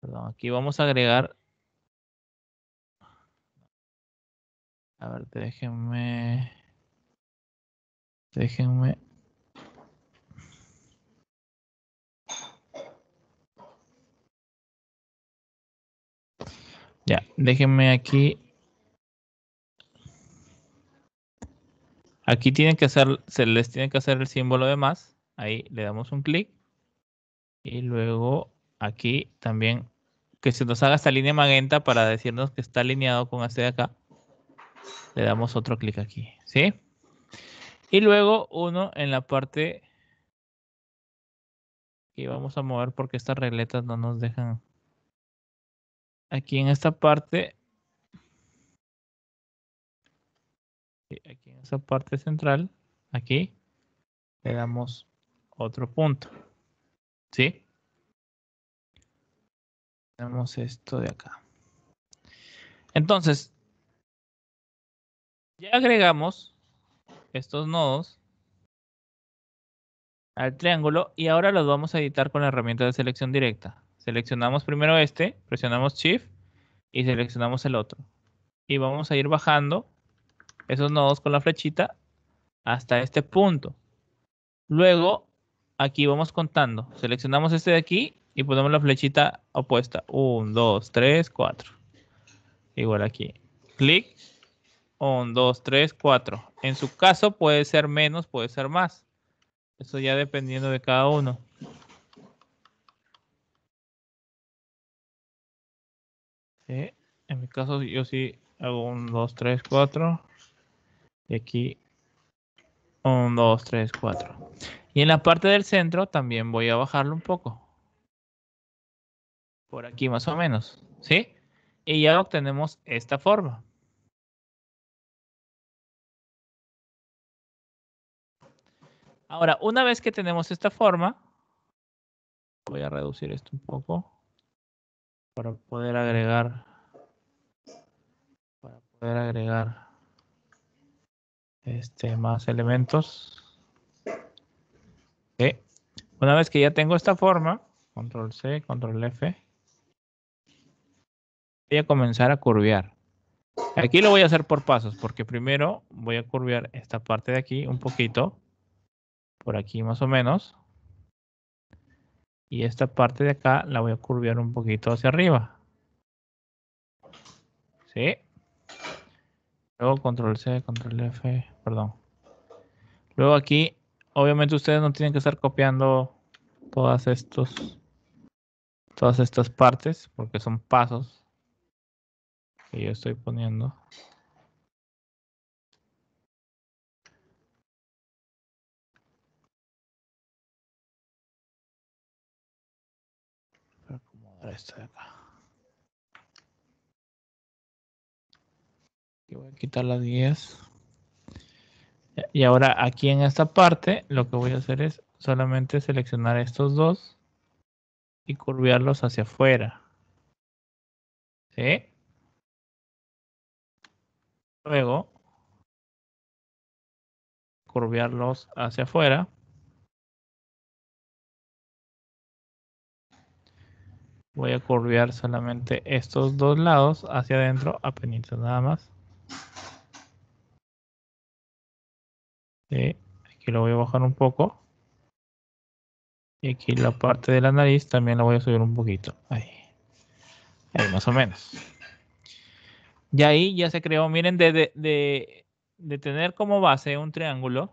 Perdón, aquí vamos a agregar. A ver, déjenme. Déjenme Ya, déjenme aquí. Aquí tienen que hacer, se les tiene que hacer el símbolo de más. Ahí le damos un clic. Y luego aquí también que se nos haga esta línea magenta para decirnos que está alineado con este de acá. Le damos otro clic aquí, ¿sí? Y luego uno en la parte Y vamos a mover porque estas regletas no nos dejan aquí en esta parte, aquí en esa parte central, aquí, le damos otro punto. ¿Sí? damos esto de acá. Entonces, ya agregamos estos nodos al triángulo y ahora los vamos a editar con la herramienta de selección directa. Seleccionamos primero este, presionamos Shift y seleccionamos el otro. Y vamos a ir bajando esos nodos con la flechita hasta este punto. Luego, aquí vamos contando. Seleccionamos este de aquí y ponemos la flechita opuesta. 1, 2, 3, 4. Igual aquí. Clic. 1, 2, 3, 4. En su caso puede ser menos, puede ser más. Eso ya dependiendo de cada uno. Eh, en mi caso yo sí hago un 2, 3, 4. Y aquí un 2, 3, 4. Y en la parte del centro también voy a bajarlo un poco. Por aquí más o menos. ¿Sí? Y ya obtenemos esta forma. Ahora, una vez que tenemos esta forma, voy a reducir esto un poco para poder agregar para poder agregar este más elementos una vez que ya tengo esta forma control C control F voy a comenzar a curvear aquí lo voy a hacer por pasos porque primero voy a curvear esta parte de aquí un poquito por aquí más o menos y esta parte de acá la voy a curviar un poquito hacia arriba. ¿Sí? Luego control C, control F, perdón. Luego aquí, obviamente ustedes no tienen que estar copiando todas estos todas estas partes porque son pasos que yo estoy poniendo. acá. voy a quitar las 10. Y ahora aquí en esta parte lo que voy a hacer es solamente seleccionar estos dos y curviarlos hacia afuera. ¿Sí? Luego, curviarlos hacia afuera. voy a curvear solamente estos dos lados hacia adentro, apenas nada más. aquí lo voy a bajar un poco. Y aquí la parte de la nariz también la voy a subir un poquito. Ahí. Ahí más o menos. Y ahí ya se creó, miren, de, de, de tener como base un triángulo,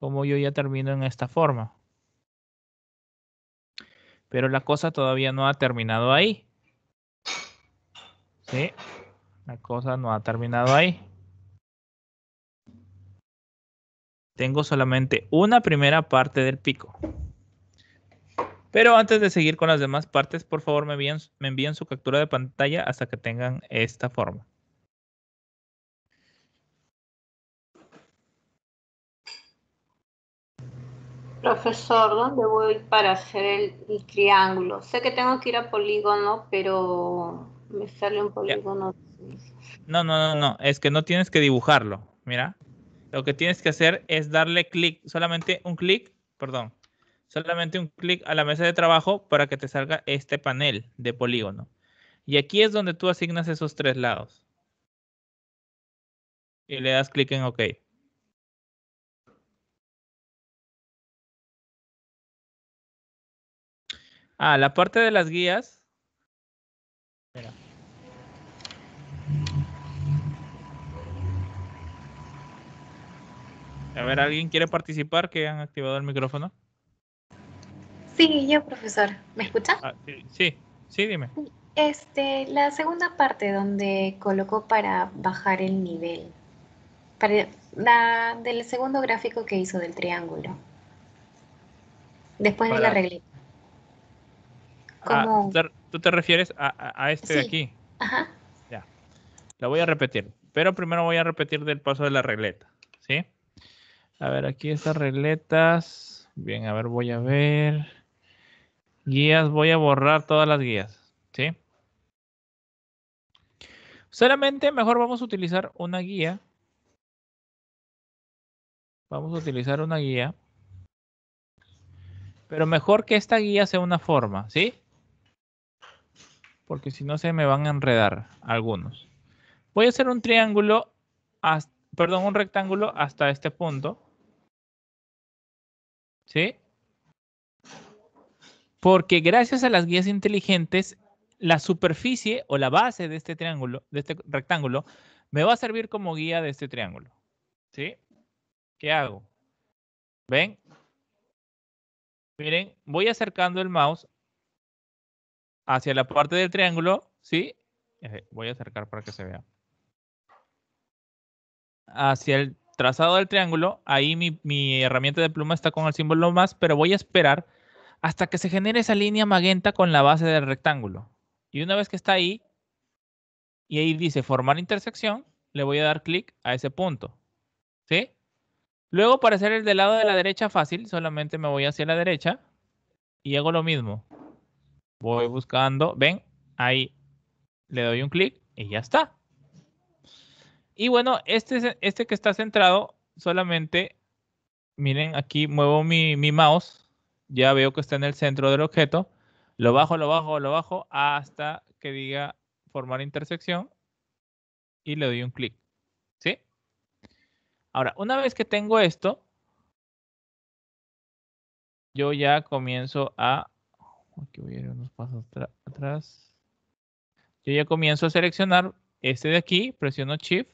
como yo ya termino en esta forma pero la cosa todavía no ha terminado ahí. ¿Sí? La cosa no ha terminado ahí. Tengo solamente una primera parte del pico. Pero antes de seguir con las demás partes, por favor me envíen, me su captura de pantalla hasta que tengan esta forma. Profesor, ¿dónde voy para hacer el, triángulo? Sé que tengo que ir a polígono, pero me sale un polígono. No, no, no, no. Es que no tienes que dibujarlo. Mira, lo que tienes que hacer es darle clic, solamente un clic, perdón, solamente un clic a la mesa de trabajo para que te salga este panel de polígono. Y aquí es donde tú asignas esos tres lados. Y le das clic en OK. Ah, la parte de las guías. A ver, ¿alguien quiere participar que han activado el micrófono? Sí, yo, profesor. ¿Me escucha? Ah, sí, sí, dime. Este, la segunda parte donde colocó para bajar el nivel, para del segundo gráfico que hizo del triángulo, después de la regla. Ah, tú te refieres a, este de aquí. Ya. La voy a repetir. Pero primero voy a repetir del paso de la regleta. ¿Sí? A ver, aquí estas regletas. Bien, a ver, voy a ver. Guías, voy a borrar todas las guías. ¿Sí? Solamente mejor vamos a utilizar una guía. Vamos a utilizar una guía. Pero mejor que esta guía sea una forma, ¿sí? porque si no se me van a enredar algunos. Voy a hacer un triángulo, perdón, un rectángulo hasta este punto. ¿Sí? Porque gracias a las guías inteligentes, la superficie o la base de este triángulo, de este rectángulo, me va a servir como guía de este triángulo. ¿Sí? ¿Qué hago? ¿Ven? Miren, voy acercando el mouse hacia la parte del triángulo, ¿sí? Eh, voy a acercar para que se vea. Hacia el trazado del triángulo, ahí mi, herramienta de pluma está con el símbolo más, pero voy a esperar hasta que se genere esa línea magenta con la base del rectángulo. Y una vez que está ahí, y ahí dice formar intersección, le voy a dar clic a ese punto. ¿Sí? Luego, para hacer el del lado de la derecha fácil, solamente me voy hacia la derecha y hago lo mismo. Voy buscando, ven, ahí le doy un clic y ya está. Y bueno, este, este que está centrado, solamente, miren, aquí muevo mi, mi mouse, ya veo que está en el centro del objeto, lo bajo, lo bajo, lo bajo, hasta que diga formar intersección y le doy un clic. ¿Sí? Ahora, una vez que tengo esto, yo ya comienzo a Aquí voy a ir unos pasos atrás. Yo ya comienzo a seleccionar este de aquí, presiono Shift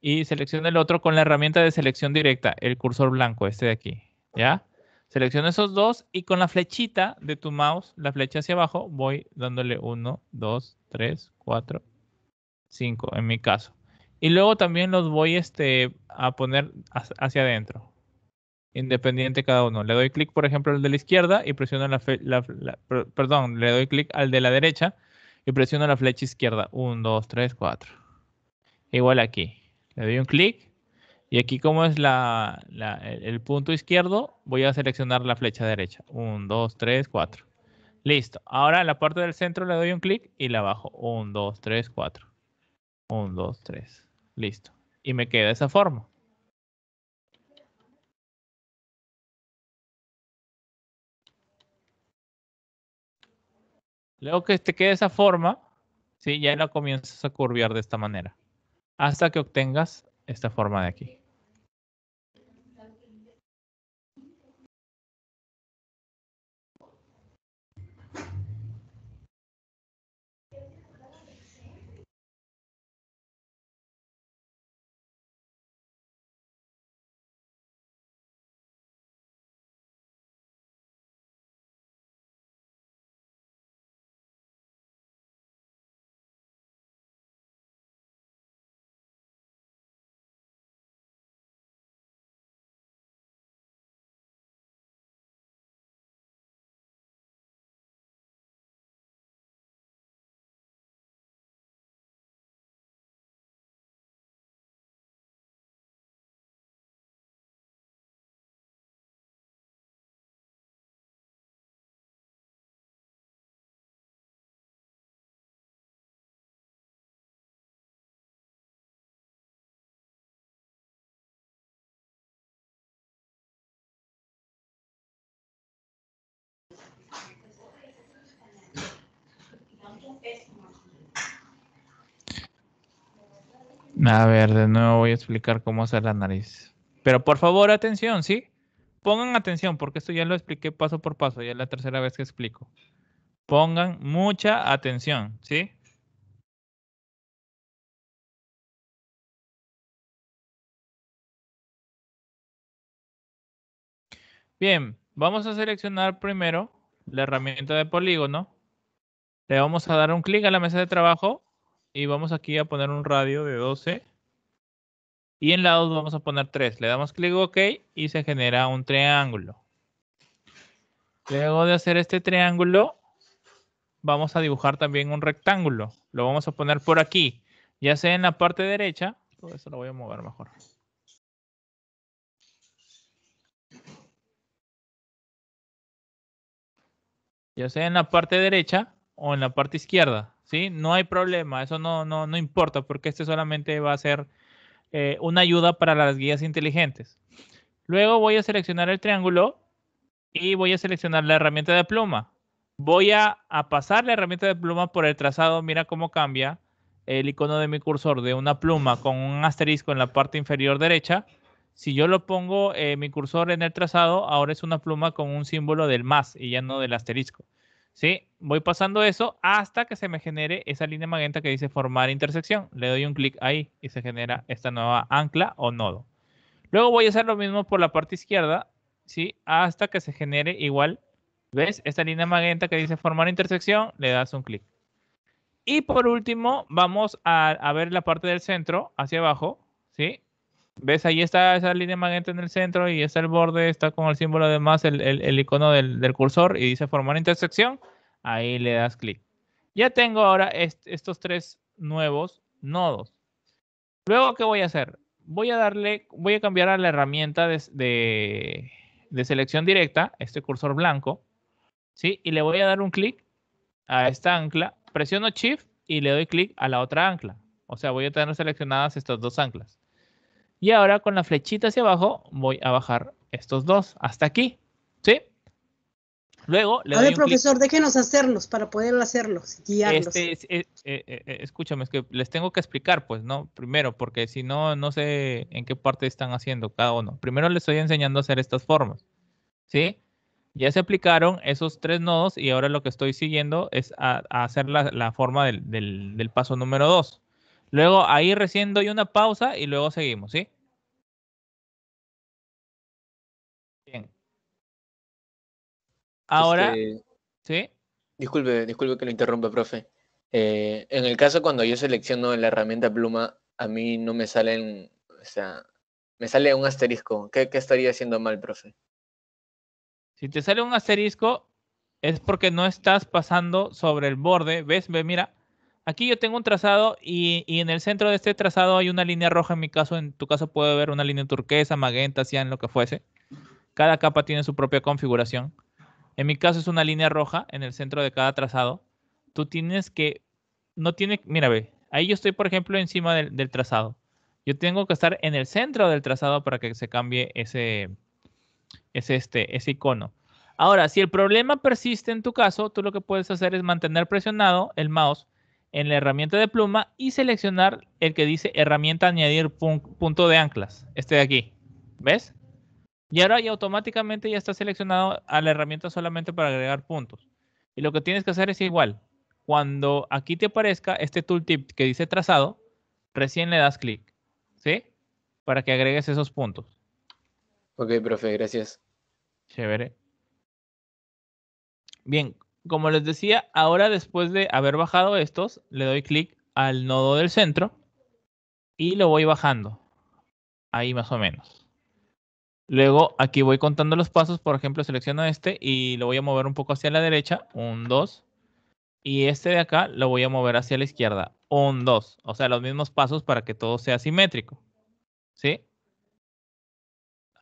y selecciono el otro con la herramienta de selección directa, el cursor blanco, este de aquí. ¿Ya? Selecciono esos dos y con la flechita de tu mouse, la flecha hacia abajo, voy dándole 1, 2, 3, 4, 5 en mi caso. Y luego también los voy este, a poner hacia adentro independiente cada uno. Le doy clic, por ejemplo, al de la izquierda y presiono la, la, perdón, le doy clic al de la derecha y presiono la flecha izquierda. 1, 2, 3, 4. Igual aquí. Le doy un clic y aquí como es el, punto izquierdo, voy a seleccionar la flecha derecha. 1, 2, 3, 4. Listo. Ahora en la parte del centro le doy un clic y la bajo. 1, 2, 3, 4. 1, 2, 3. Listo. Y me queda esa forma. Luego que te quede esa forma, ¿sí? ya la comienzas a curviar de esta manera, hasta que obtengas esta forma de aquí. A ver, de nuevo voy a explicar cómo hacer la nariz. Pero por favor, atención, ¿sí? Pongan atención, porque esto ya lo expliqué paso por paso, ya es la tercera vez que explico. Pongan mucha atención, ¿sí? Bien, vamos a seleccionar primero la herramienta de polígono. Le vamos a dar un clic a la mesa de trabajo y vamos aquí a poner un radio de 12 y en lados vamos a poner 3. Le damos clic OK y se genera un triángulo. Luego de hacer este triángulo, vamos a dibujar también un rectángulo. Lo vamos a poner por aquí, ya sea en la parte derecha. Todo eso lo voy a mover mejor. Ya sea en la parte derecha o en la parte izquierda. ¿sí? No hay problema, eso no, no, no importa porque este solamente va a ser eh, una ayuda para las guías inteligentes. Luego voy a seleccionar el triángulo y voy a seleccionar la herramienta de pluma. Voy a, pasar la herramienta de pluma por el trazado, mira cómo cambia el icono de mi cursor de una pluma con un asterisco en la parte inferior derecha. Si yo lo pongo eh, mi cursor en el trazado, ahora es una pluma con un símbolo del más y ya no del asterisco. Voy pasando eso hasta que se me genere esa línea magenta que dice formar intersección. Le doy un clic ahí y se genera esta nueva ancla o nodo. Luego voy a hacer lo mismo por la parte izquierda, ¿sí? Hasta que se genere igual, ¿ves? Esta línea magenta que dice formar intersección, le das un clic. Y por último, vamos a, ver la parte del centro hacia abajo, ¿sí? ¿Ves? Ahí está esa línea magenta en el centro y está el borde, está con el símbolo de más, el, icono del, cursor y dice formar intersección. Ahí le das clic. Ya tengo ahora estos tres nuevos nodos. Luego, ¿qué voy a hacer? Voy a darle, voy a cambiar a la herramienta de, de selección directa, este cursor blanco, ¿sí? Y le voy a dar un clic a esta ancla, presiono Shift y le doy clic a la otra ancla. O sea, voy a tener seleccionadas estas dos anclas. Y ahora con la flechita hacia abajo voy a bajar estos dos hasta aquí. ¿Sí? Luego le A profesor, déjenos hacerlos para poder hacerlos, guiarlos. Este eh, eh, eh, escúchame, es que les tengo que explicar, pues, ¿no? Primero, porque si no, no sé en qué parte están haciendo cada uno. Primero les estoy enseñando a hacer estas formas, ¿sí? Ya se aplicaron esos tres nodos y ahora lo que estoy siguiendo es a, hacer la, forma del, paso número dos. Luego ahí recién doy una pausa y luego seguimos, ¿sí? Bien. Ahora, este, ¿sí? Disculpe, disculpe que lo interrumpa, profe. Eh, en el caso cuando yo selecciono la herramienta pluma, a mí no me salen, o sea, me sale un asterisco. ¿Qué, qué estaría haciendo mal, profe? Si te sale un asterisco, es porque no estás pasando sobre el borde. ¿Ves? Ve, mira aquí yo tengo un trazado y, en el centro de este trazado hay una línea roja. En mi caso, en tu caso puede haber una línea turquesa, magenta, cian, lo que fuese. Cada capa tiene su propia configuración. En mi caso es una línea roja en el centro de cada trazado. Tú tienes que, no tiene, mira, ve, ahí yo estoy, por ejemplo, encima del, trazado. Yo tengo que estar en el centro del trazado para que se cambie ese, este, ese icono. Ahora, si el problema persiste en tu caso, tú lo que puedes hacer es mantener presionado el mouse en la herramienta de pluma y seleccionar el que dice herramienta añadir punto de anclas, este de aquí. ¿Ves? Y ahora ya automáticamente ya está seleccionado a la herramienta solamente para agregar puntos. Y lo que tienes que hacer es igual. Cuando aquí te aparezca este tooltip que dice trazado, recién le das clic, ¿sí? Para que agregues esos puntos. Ok, profe, gracias. Chévere. Bien, como les decía, ahora después de haber bajado estos, le doy clic al nodo del centro y lo voy bajando. Ahí más o menos. Luego aquí voy contando los pasos, por ejemplo, selecciono este y lo voy a mover un poco hacia la derecha, un 2. Y este de acá lo voy a mover hacia la izquierda, un 2. O sea, los mismos pasos para que todo sea simétrico. ¿Sí?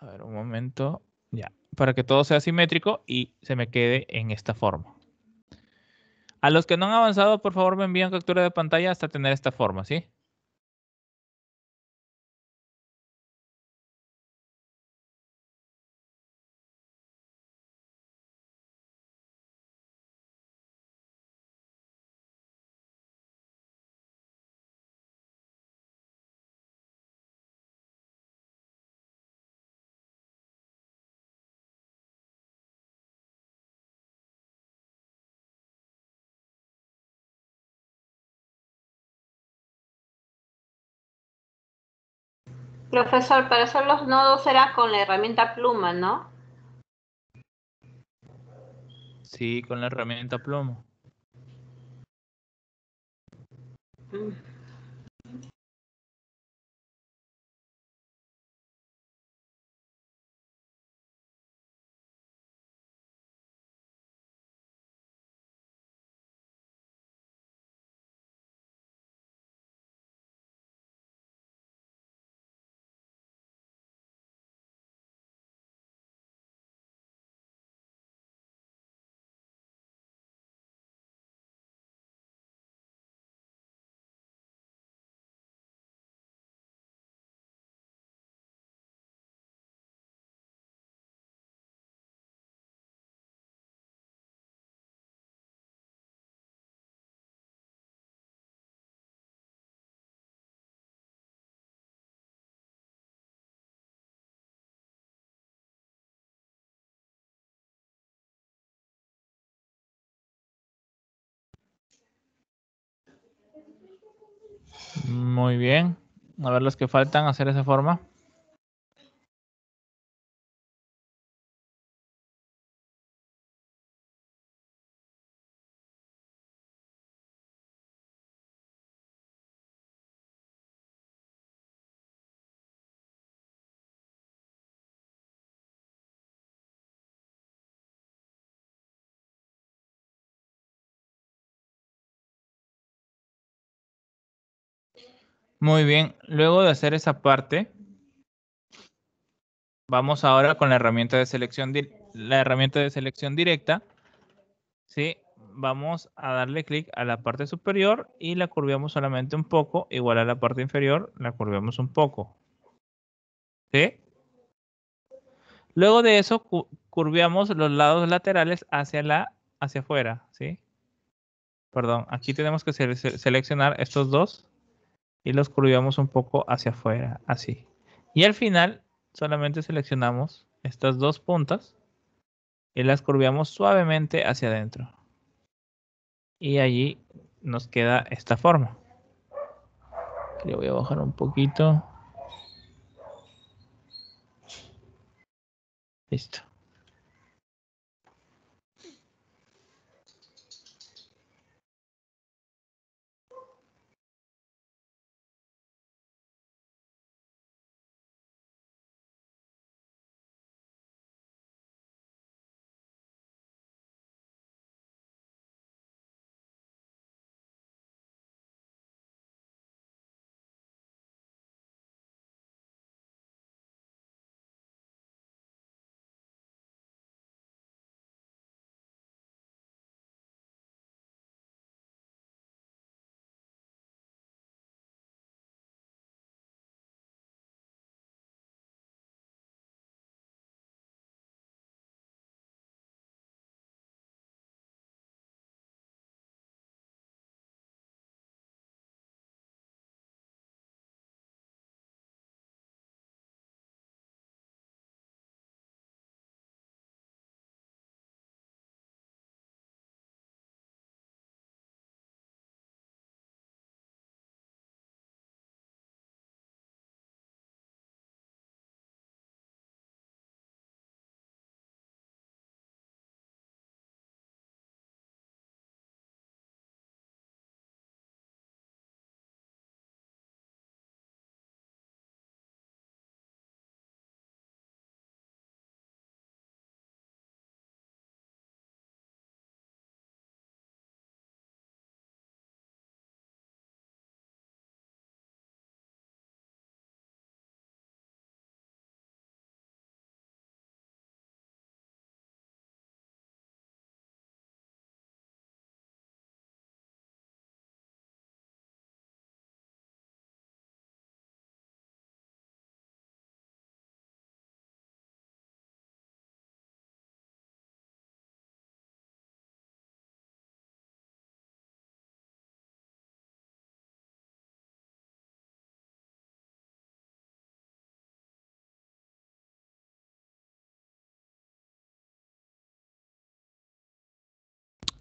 A ver, un momento. Ya, para que todo sea simétrico y se me quede en esta forma. A los que no han avanzado, por favor, me envían captura de pantalla hasta tener esta forma, ¿sí? Profesor, para hacer los nodos será con la herramienta pluma, ¿no? Sí, con la herramienta pluma. Mm. Muy bien. A ver los que faltan hacer esa forma. Muy bien, luego de hacer esa parte, vamos ahora con la herramienta de selección, la herramienta de selección directa. ¿sí? Vamos a darle clic a la parte superior y la curveamos solamente un poco, igual a la parte inferior, la curveamos un poco. ¿sí? Luego de eso, curveamos los lados laterales hacia, la, hacia afuera. ¿sí? Perdón, aquí tenemos que seleccionar estos dos y los curviamos un poco hacia afuera, así. Y al final solamente seleccionamos estas dos puntas y las curviamos suavemente hacia adentro. Y allí nos queda esta forma. Le voy a bajar un poquito. Listo.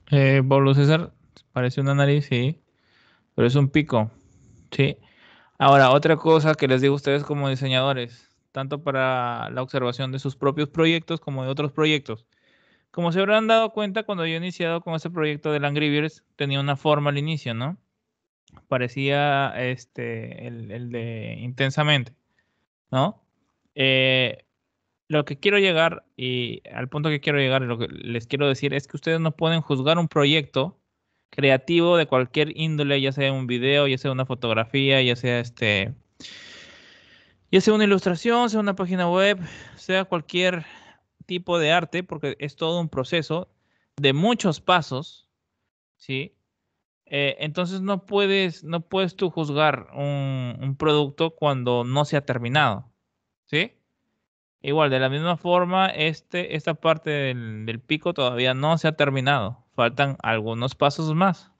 Eh, Pablo César, parece una nariz, sí, pero es un pico, sí. Ahora, otra cosa que les digo a ustedes como diseñadores, tanto para la observación de sus propios proyectos como de otros proyectos. Como se habrán dado cuenta, cuando yo he iniciado con este proyecto de Langrivers tenía una forma al inicio, ¿no? Parecía este, el, el de intensamente, ¿no? Eh, lo que quiero llegar y al punto que quiero llegar y lo que les quiero decir es que ustedes no pueden juzgar un proyecto creativo de cualquier índole, ya sea un video, ya sea una fotografía, ya sea este ya sea una ilustración, sea una página web, sea cualquier tipo de arte, porque es todo un proceso de muchos pasos, ¿sí? Eh, entonces no puedes, no puedes tú juzgar un, un producto cuando no se ha terminado, ¿sí? Igual, de la misma forma, este, esta parte del, del pico todavía no se ha terminado. Faltan algunos pasos más.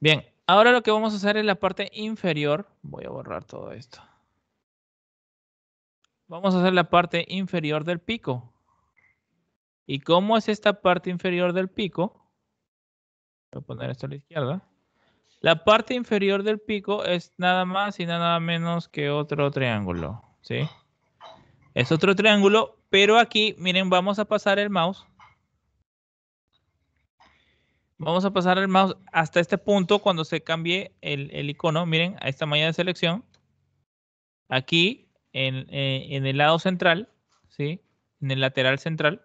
Bien, ahora lo que vamos a hacer es la parte inferior. Voy a borrar todo esto. Vamos a hacer la parte inferior del pico. ¿Y cómo es esta parte inferior del pico? Voy a poner esto a la izquierda. La parte inferior del pico es nada más y nada menos que otro triángulo, ¿sí? Es otro triángulo, pero aquí, miren, vamos a pasar el mouse. Vamos a pasar el mouse hasta este punto cuando se cambie el, icono. Miren, a esta malla de selección. Aquí, eh, en, el lado central, ¿sí? En el lateral central.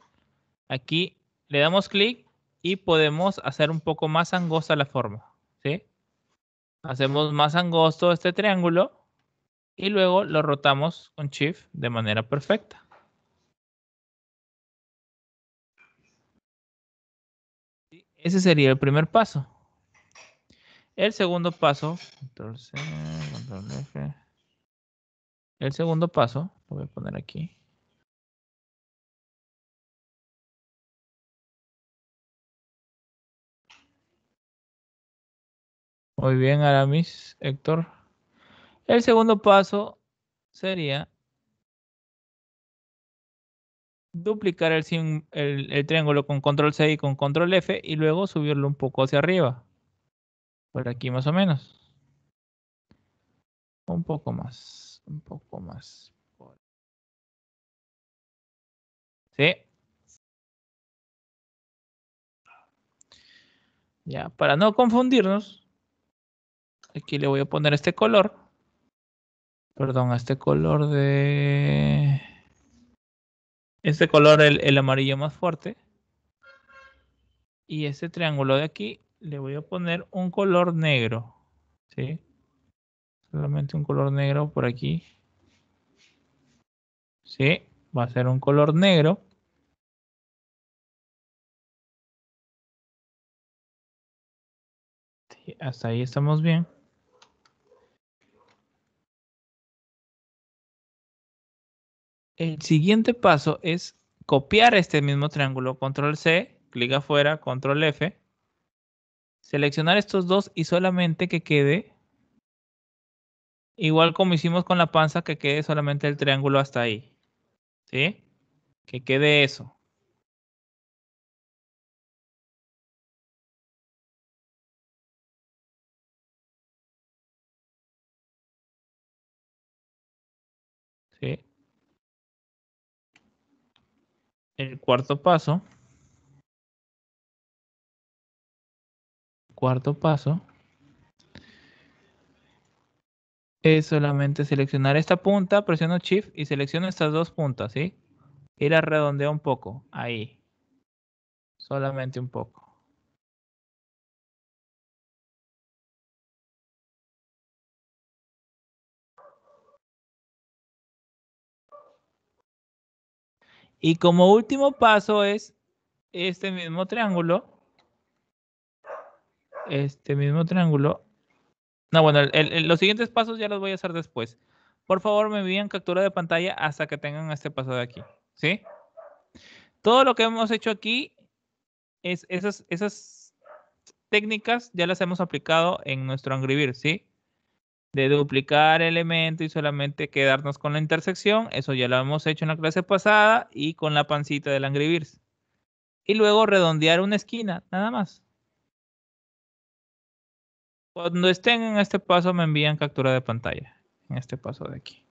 Aquí le damos clic y podemos hacer un poco más angosta la forma, ¿sí? Hacemos más angosto este triángulo y luego lo rotamos con Shift de manera perfecta. Ese sería el primer paso. El segundo paso, control F. El segundo paso, lo voy a poner aquí. Muy bien, Aramis, Héctor. El segundo paso sería duplicar el, el, triángulo con control C y con control F y luego subirlo un poco hacia arriba. Por aquí más o menos. Un poco más, un poco más. ¿Sí? Ya, para no confundirnos, Aquí le voy a poner este color. Perdón, este color de... Este color, el, amarillo más fuerte. Y este triángulo de aquí le voy a poner un color negro. ¿Sí? Solamente un color negro por aquí. ¿Sí? Va a ser un color negro. hasta ahí estamos bien. El siguiente paso es copiar este mismo triángulo, control C, clic afuera, control F, seleccionar estos dos y solamente que quede, igual como hicimos con la panza, que quede solamente el triángulo hasta ahí. ¿Sí? Que quede eso. ¿Sí? el cuarto paso. Cuarto paso es solamente seleccionar esta punta, presiono Shift y selecciono estas dos puntas, ¿sí? Y la redondeo un poco, ahí. Solamente un poco. Y como último paso es este mismo triángulo. Este mismo triángulo. No, bueno, los siguientes pasos ya los voy a hacer después. Por favor, me envíen captura de pantalla hasta que tengan este paso de aquí. ¿Sí? Todo lo que hemos hecho aquí, es esas, esas técnicas ya las hemos aplicado en nuestro Angry ¿sí? de duplicar elementos y solamente quedarnos con la intersección. Eso ya lo hemos hecho en la clase pasada y con la pancita del Angry Y luego redondear una esquina, nada más. Cuando estén en este paso me envían captura de pantalla, en este paso de aquí.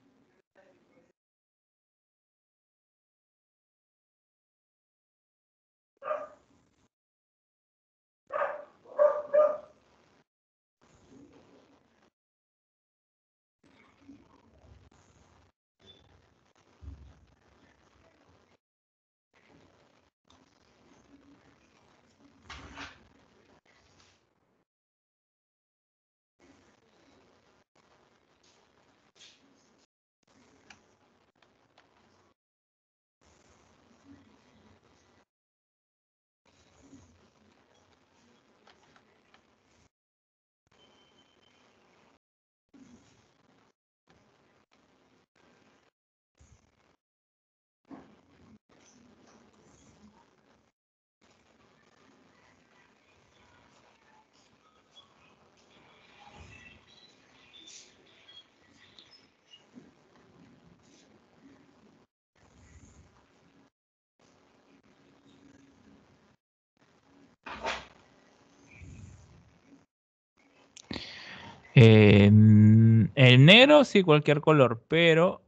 Em, el negro, sí, cualquier color, pero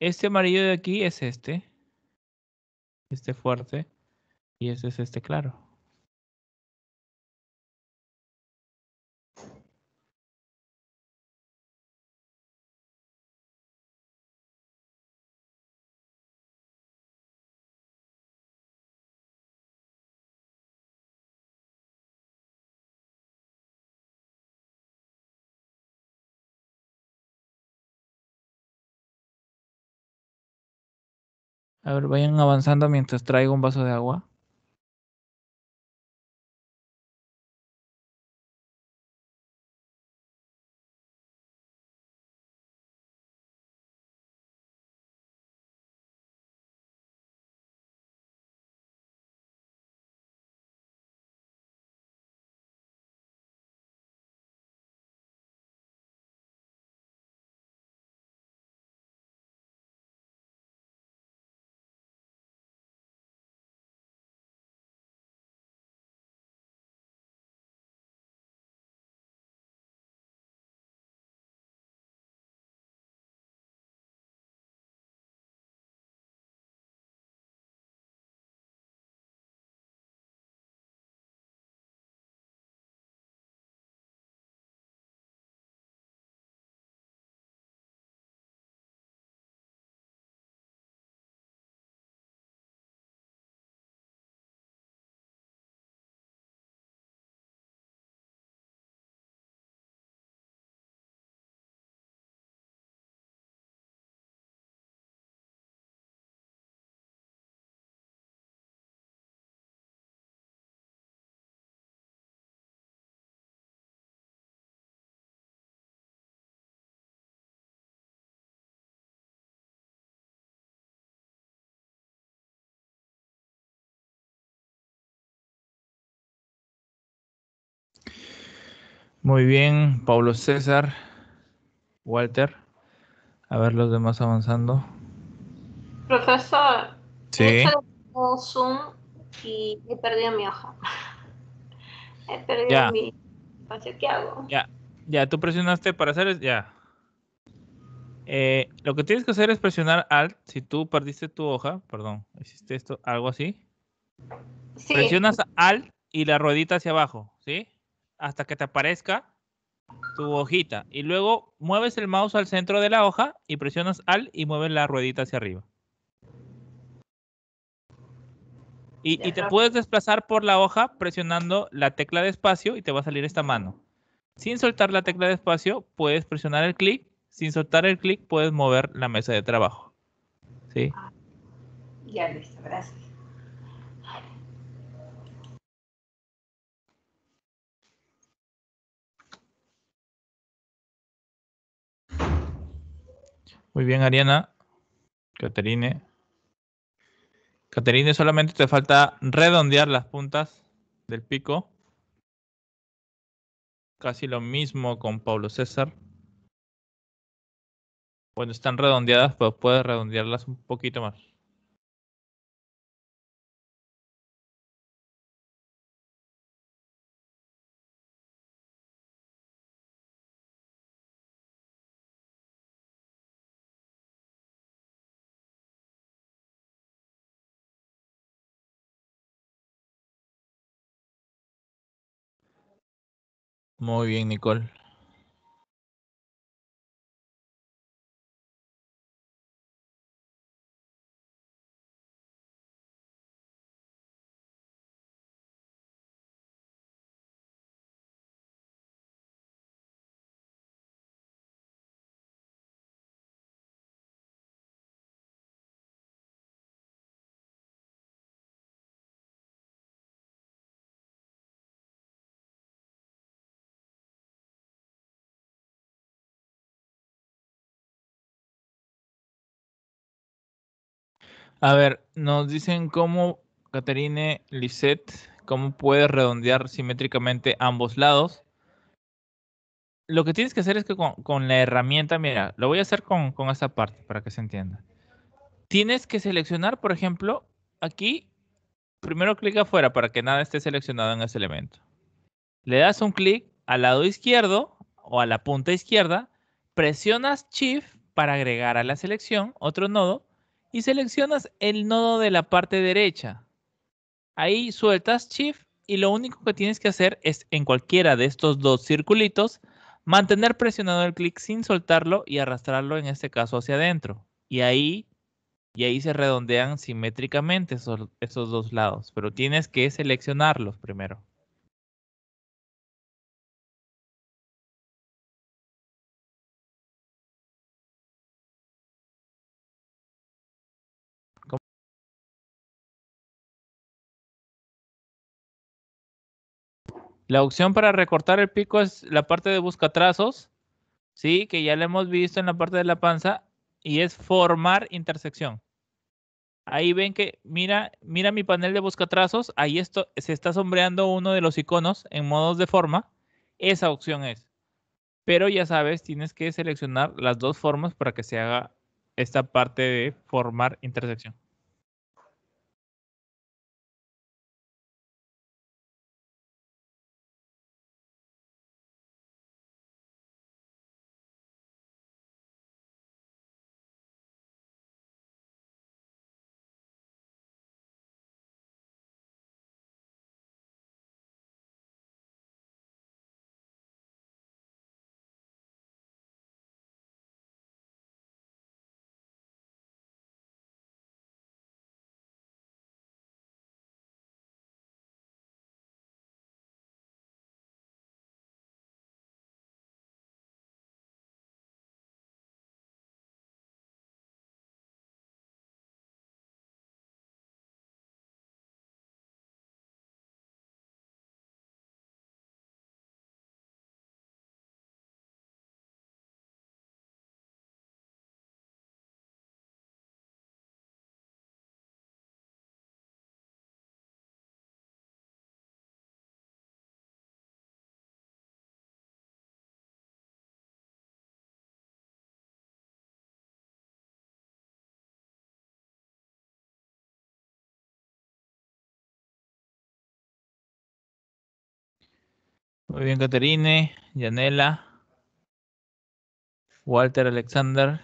este amarillo de aquí es este. Este fuerte. Y este es este claro. A ver, vayan avanzando mientras traigo un vaso de agua. Muy bien, Pablo César, Walter. A ver los demás avanzando. Profesor, sí. he hecho Zoom y he perdido mi hoja. He perdido mi... Entonces, ¿qué hago? Ya, ya, tú presionaste para hacer... Es... Ya. Eh, lo que tienes que hacer es presionar Alt. Si tú perdiste tu hoja, perdón, hiciste esto, algo así. Presionas Alt y la ruedita hacia abajo, ¿sí? sí hasta que te aparezca tu hojita y luego mueves el mouse al centro de la hoja y presionas al y mueves la ruedita hacia arriba. Y, te puedes desplazar por la hoja presionando la tecla de espacio y te va a salir esta mano. Sin soltar la tecla de espacio, puedes presionar el clic. Sin soltar el clic, puedes mover la mesa de trabajo. ¿Sí? Ah, ya listo, gracias. Muy bien, Ariana. Caterine. Caterine, solamente te falta redondear las puntas del pico. Casi lo mismo con Pablo César. Cuando están redondeadas, pero puedes redondearlas un poquito más. Muy bien, Nicole. A ver, nos dicen cómo, Caterine Lisette, cómo puedes redondear simétricamente ambos lados. Lo que tienes que hacer es que con, la herramienta, mira, lo voy a hacer con, con esta parte para que se entienda. Tienes que seleccionar, por ejemplo, aquí, primero clic afuera para que nada esté seleccionado en ese elemento. Le das un clic al lado izquierdo o a la punta izquierda, presionas Shift para agregar a la selección otro nodo y seleccionas el nodo de la parte derecha. Ahí sueltas Shift y lo único que tienes que hacer es en cualquiera de estos dos circulitos mantener presionado el clic sin soltarlo y arrastrarlo en este caso hacia adentro. Y ahí, y ahí se redondean simétricamente esos dos lados, pero tienes que seleccionarlos primero. La opción para recortar el pico es la parte de buscatrazos, ¿sí? Que ya la hemos visto en la parte de la panza y es formar intersección. Ahí ven que, mira, mira mi panel de buscatrazos, ahí esto, se está sombreando uno de los iconos en modos de forma. Esa opción es. Pero ya sabes, tienes que seleccionar las dos formas para que se haga esta parte de formar intersección. Muy bien, Caterine, Yanela, Walter Alexander.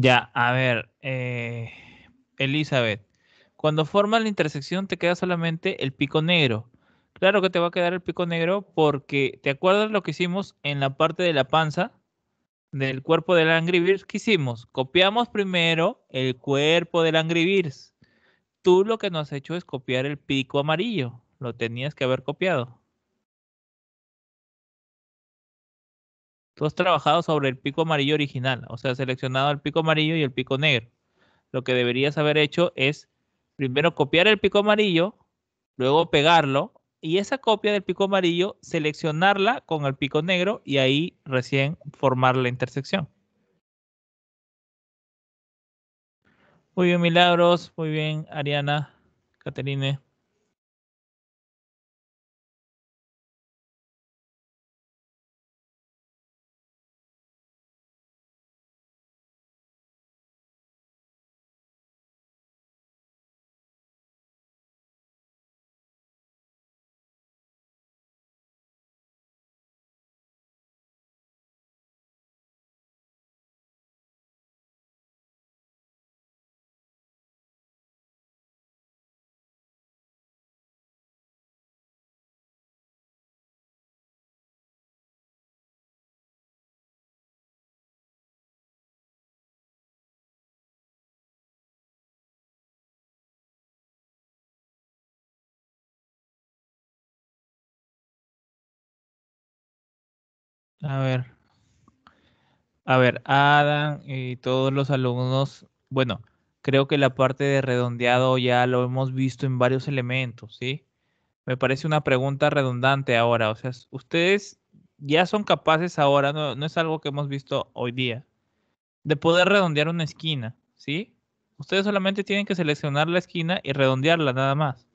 Ya, a ver, eh, Elizabeth, cuando formas la intersección te queda solamente el pico negro. Claro que te va a quedar el pico negro porque, ¿te acuerdas lo que hicimos en la parte de la panza del cuerpo del Angry Birds? ¿Qué hicimos? Copiamos primero el cuerpo del Angry Tú lo que nos has hecho es copiar el pico amarillo. Lo tenías que haber copiado. tú has trabajado sobre el pico amarillo original, o sea, seleccionado el pico amarillo y el pico negro. Lo que deberías haber hecho es primero copiar el pico amarillo, luego pegarlo y esa copia del pico amarillo seleccionarla con el pico negro y ahí recién formar la intersección. Muy bien, Milagros. Muy bien, Ariana, Caterine. A ver. A ver, Adam y todos los alumnos, bueno, creo que la parte de redondeado ya lo hemos visto en varios elementos, ¿sí? Me parece una pregunta redundante ahora, o sea, ustedes ya son capaces ahora, no, no es algo que hemos visto hoy día, de poder redondear una esquina, ¿sí? Ustedes solamente tienen que seleccionar la esquina y redondearla nada más.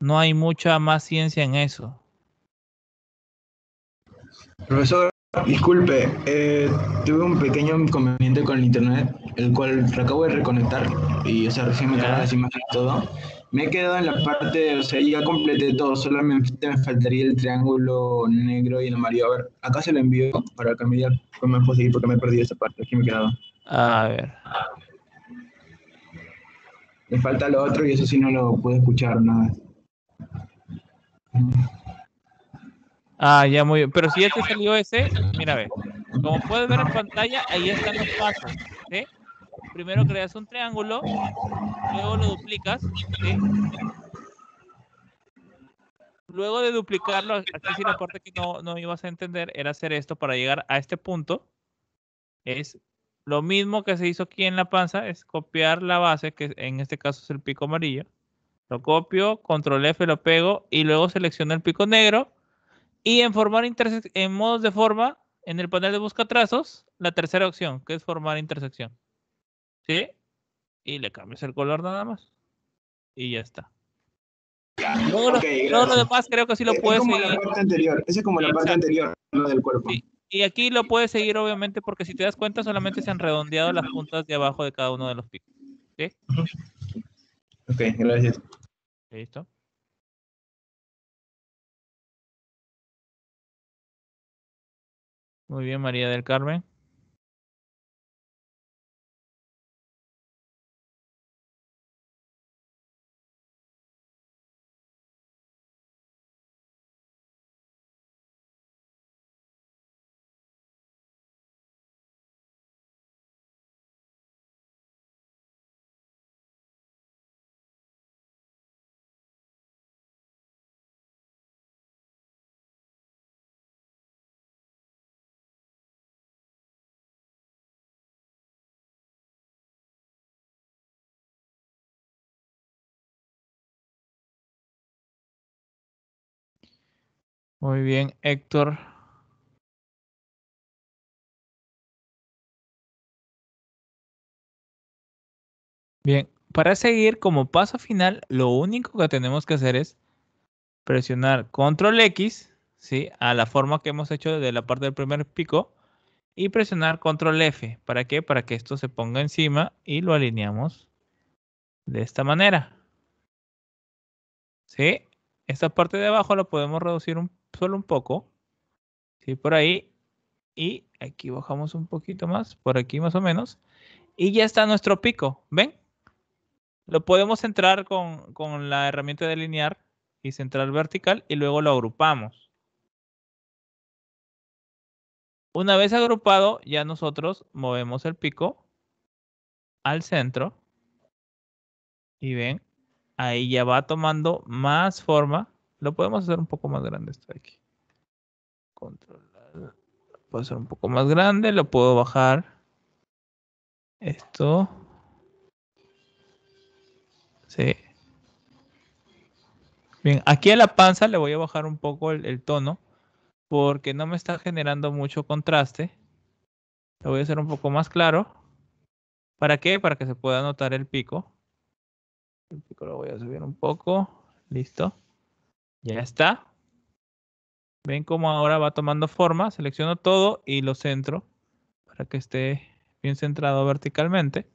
No hay mucha más ciencia en eso. Profesor, disculpe, eh, tuve un pequeño inconveniente con el internet, el cual acabo de reconectar y, o sea, recién me quedaron las imágenes todo. Me he quedado en la parte, o sea, ya completé todo, solamente me faltaría el triángulo negro y el amarillo. A ver, acá se lo envío para cambiar cómo pues me posible porque me he perdido esa parte, aquí me he quedado. A ver. Me falta lo otro y eso sí no lo puedo escuchar nada. Ah, ya muy bien. Pero si este salió ese, mira, ver. Como puedes ver en pantalla, ahí están los pasos. Primero creas un triángulo, luego lo duplicas. ¿sí? Luego de duplicarlo, aquí si la parte que no, no ibas a entender era hacer esto para llegar a este punto. Es lo mismo que se hizo aquí en la panza, es copiar la base, que en este caso es el pico amarillo. Lo copio, control F, lo pego y luego selecciono el pico negro y en formar en modos de forma, en el panel de busca trazos, la tercera opción, que es formar intersección. ¿Sí? Y le cambias el color nada más. Y ya está. Todo, lo, demás creo que sí lo puedes seguir. es como la parte anterior, lo del cuerpo. Y aquí lo puedes seguir, obviamente, porque si te das cuenta, solamente se han redondeado las puntas de abajo de cada uno de los picos. ¿Sí? Ok, gracias. Listo. Muy bien, María del Carmen. Muy bien, Héctor. Bien, para seguir como paso final, lo único que tenemos que hacer es presionar control X, ¿sí? A la forma que hemos hecho de la parte del primer pico y presionar control F. ¿Para qué? Para que esto se ponga encima y lo alineamos de esta manera. ¿Sí? Esta parte de abajo la podemos reducir un un poco. Sí, por ahí. Y aquí bajamos un poquito más, por aquí más o menos. Y ya está nuestro pico, ¿ven? Lo podemos centrar con, la herramienta de delinear y centrar vertical y luego lo agrupamos. Una vez agrupado, ya nosotros movemos el pico al centro. Y ven, ahí ya va tomando más forma lo podemos hacer un poco más grande esto de aquí. Controlar. Lo puedo hacer un poco más grande. Lo puedo bajar. Esto. Sí. Bien, aquí a la panza le voy a bajar un poco el tono. Porque no me está generando mucho contraste. Lo voy a hacer un poco más claro. ¿Para qué? Para que se pueda notar el pico. El pico lo voy a subir un poco. Listo. Ya está. Ven cómo ahora va tomando forma. Selecciono todo y lo centro para que esté bien centrado verticalmente.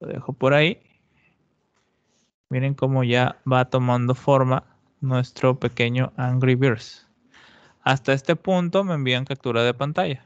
Lo dejo por ahí. Miren cómo ya va tomando forma nuestro pequeño Angry Birds. Hasta este punto me envían captura de pantalla.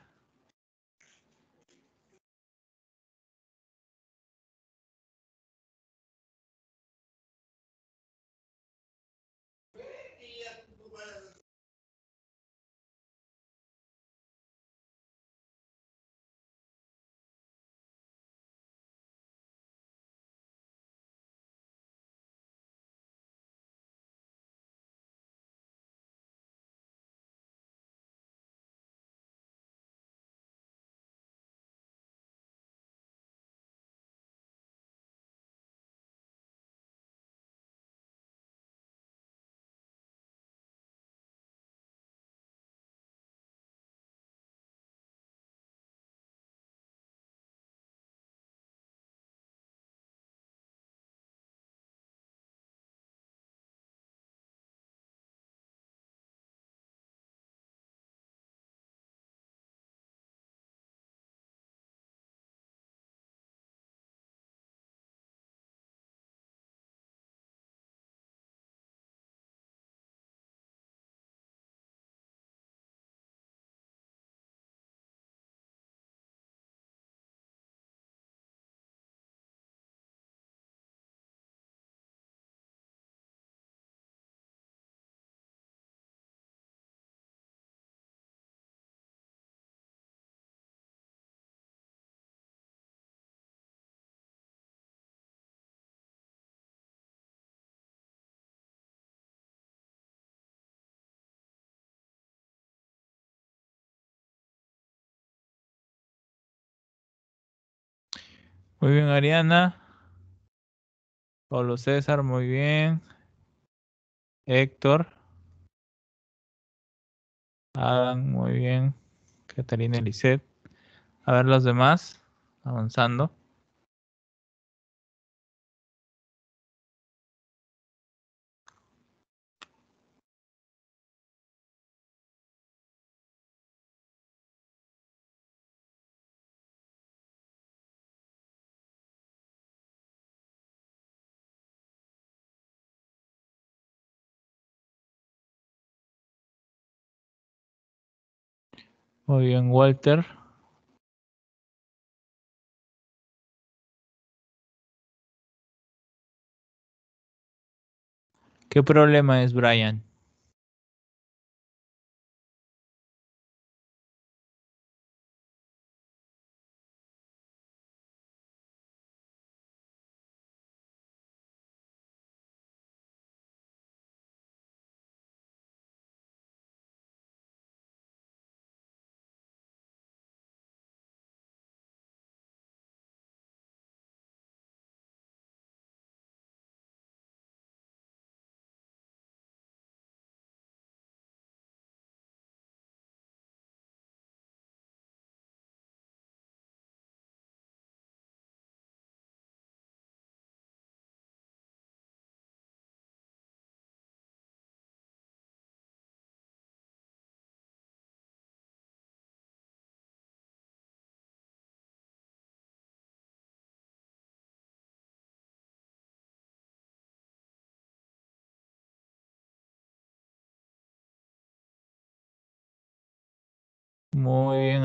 Muy bien, Ariana. Pablo César, muy bien. Héctor. Adam, muy bien. Catalina Elisette. A ver los demás, avanzando. Muy bien, Walter. ¿Qué problema es, Brian?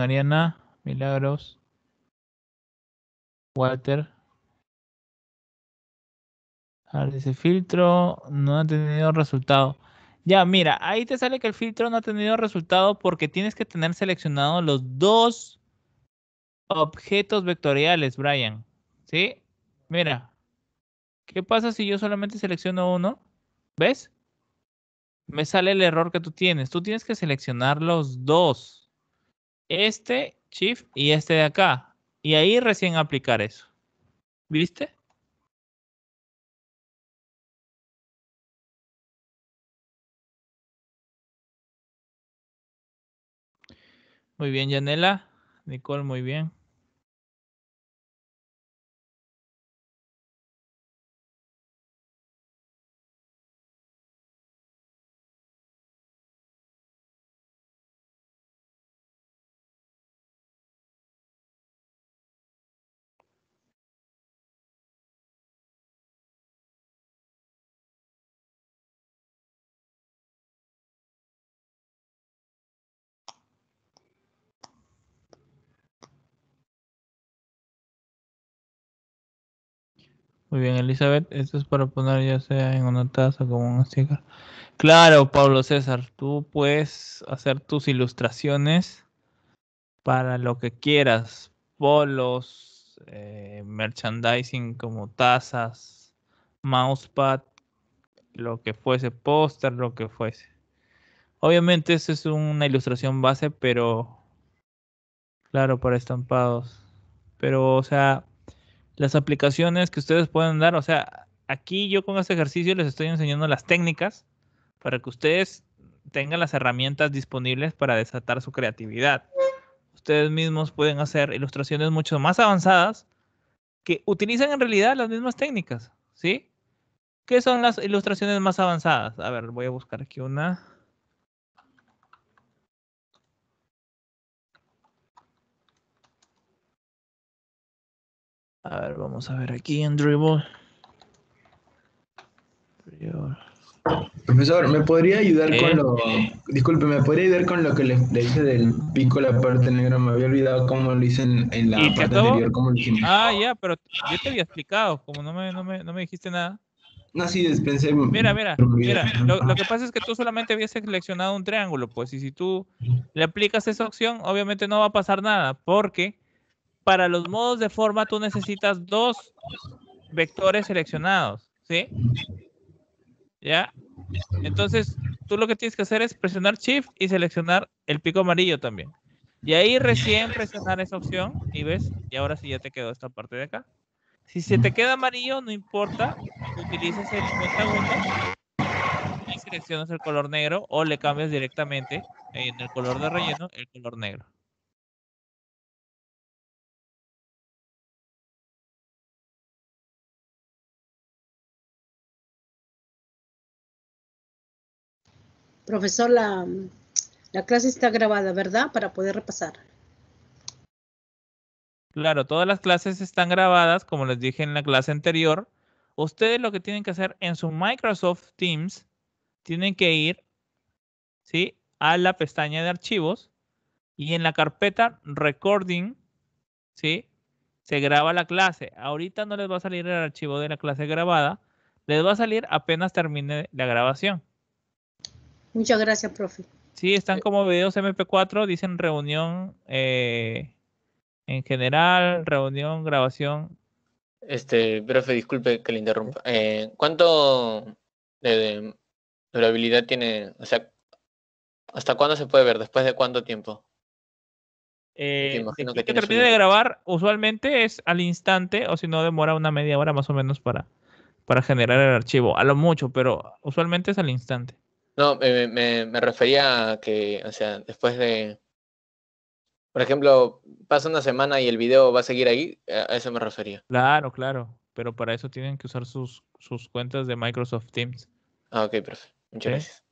Mariana, Milagros, Walter. A ver, dice filtro, no ha tenido resultado. Ya, mira, ahí te sale que el filtro no ha tenido resultado porque tienes que tener seleccionados los dos objetos vectoriales, Brian. ¿Sí? Mira. ¿Qué pasa si yo solamente selecciono uno? ¿Ves? Me sale el error que tú tienes. Tú tienes que seleccionar los dos este shift y este de acá. Y ahí recién aplicar eso. ¿Viste? Muy bien, Yanela. Nicole, muy bien. Muy bien, Elizabeth, esto es para poner ya sea en una taza como una sticker. Claro, Pablo César, tú puedes hacer tus ilustraciones para lo que quieras, polos, eh, merchandising como tazas, mousepad, lo que fuese, póster, lo que fuese. Obviamente eso es una ilustración base, pero claro, para estampados. Pero, o sea, las aplicaciones que ustedes pueden dar. O sea, aquí yo con este ejercicio les estoy enseñando las técnicas para que ustedes tengan las herramientas disponibles para desatar su creatividad. Ustedes mismos pueden hacer ilustraciones mucho más avanzadas que utilizan en realidad las mismas técnicas, ¿sí? ¿Qué son las ilustraciones más avanzadas? A ver, voy a buscar aquí una. A ver, vamos a ver aquí en Dribble. Profesor, ¿me podría ayudar con eh. lo. Disculpe, ¿me podría ayudar con lo que le, hice del pico la parte negra? Me había olvidado cómo lo hice en, la parte anterior. Ah, ya, pero yo te había explicado, como no me, dijiste nada. No, sí, pensé. Mira, mira, mira. Lo, que pasa es que tú solamente habías seleccionado un triángulo, pues, y si tú le aplicas esa opción, obviamente no va a pasar nada, porque para los modos de forma tú necesitas dos vectores seleccionados, ¿sí? ¿Ya? Entonces, tú lo que tienes que hacer es presionar Shift y seleccionar el pico amarillo también. Y ahí recién presionar esa opción y ves, y ahora sí ya te quedó esta parte de acá. Si se te queda amarillo, no importa, utilizas el segundo y seleccionas el color negro o le cambias directamente en el color de relleno el color negro. Profesor, la, clase está grabada, ¿verdad? Para poder repasar. Claro, todas las clases están grabadas, como les dije en la clase anterior. Ustedes lo que tienen que hacer en su Microsoft Teams, tienen que ir a la pestaña de archivos y en la carpeta Recording, ¿sí? se graba la clase. Ahorita no les va a salir el archivo de la clase grabada, les va a salir apenas termine la grabación. Muchas gracias, profe. Sí, están eh, como videos MP4, dicen reunión eh, en general, reunión, grabación. Este, profe, disculpe que le interrumpa. Eh, ¿Cuánto de, durabilidad tiene? O sea, ¿hasta cuándo se puede ver? ¿Después de cuánto tiempo? imagino que, que de grabar, usualmente es al instante, o si no, demora una media hora más o menos para, para generar el archivo. A lo mucho, pero usualmente es al instante. No, me, refería a que, o sea, después de. Por ejemplo, pasa una semana y el video va a seguir ahí, eh, a eso me refería. Claro, claro. Pero para eso tienen que usar sus, sus cuentas de Microsoft Teams. Ah, ok, perfecto. Muchas gracias.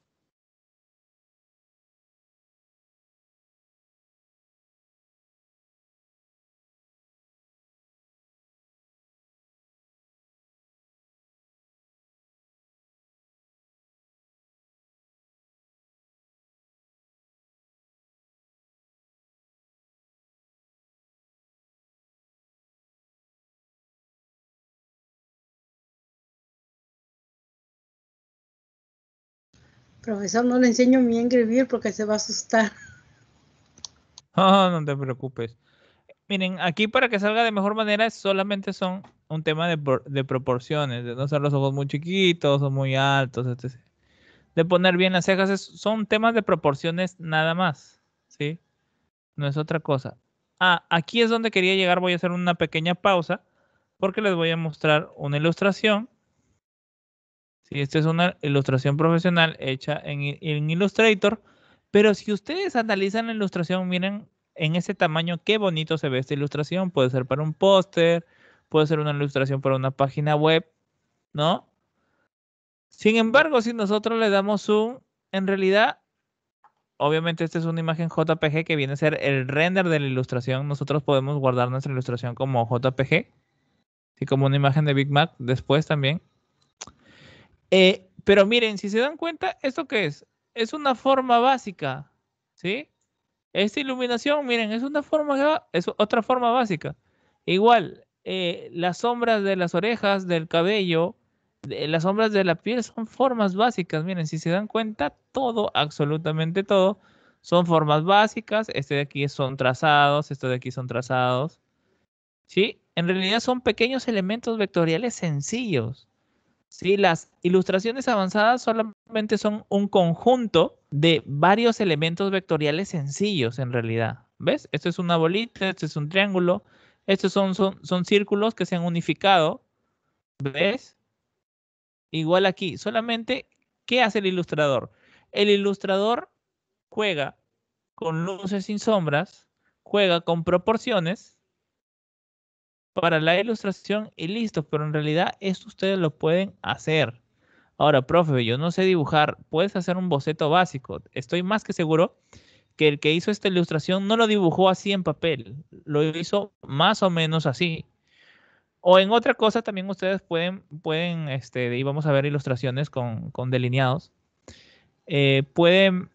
Profesor, no le enseño mi a porque se va a asustar. Ah, no te preocupes. Miren, aquí para que salga de mejor manera solamente son un tema de, de proporciones, de no ser los ojos muy chiquitos o muy altos, De poner bien las cejas, son temas de proporciones nada más, ¿sí? No es otra cosa. Ah, aquí es donde quería llegar, voy a hacer una pequeña pausa porque les voy a mostrar una ilustración y esta es una ilustración profesional hecha en, en Illustrator, pero si ustedes analizan la ilustración, miren en ese tamaño qué bonito se ve esta ilustración. Puede ser para un póster, puede ser una ilustración para una página web, ¿no? Sin embargo, si nosotros le damos zoom, en realidad, obviamente esta es una imagen JPG que viene a ser el render de la ilustración. Nosotros podemos guardar nuestra ilustración como JPG, así como una imagen de Big Mac después también. Eh, pero miren, si se dan cuenta, ¿esto qué es? Es una forma básica, ¿sí? Esta iluminación, miren, es una forma, es otra forma básica. Igual, eh, las sombras de las orejas, del cabello, las sombras de la piel son formas básicas. Miren, si se dan cuenta, todo, absolutamente todo, son formas básicas. Este de aquí son trazados, este de aquí son trazados. ¿Sí? En realidad son pequeños elementos vectoriales sencillos. Si Las ilustraciones avanzadas solamente son un conjunto de varios elementos vectoriales sencillos en realidad. ¿Ves? Esto es una bolita, esto es un triángulo, estos son, son, son círculos que se han unificado. ¿Ves? Igual aquí, solamente, ¿qué hace el ilustrador? El ilustrador juega con luces sin sombras, juega con proporciones, para la ilustración y listo, pero en realidad esto ustedes lo pueden hacer. Ahora, profe, yo no sé dibujar, puedes hacer un boceto básico. Estoy más que seguro que el que hizo esta ilustración no lo dibujó así en papel, lo hizo más o menos así. O en otra cosa también ustedes pueden, pueden este, y vamos a ver ilustraciones con, delineados, eh, pueden,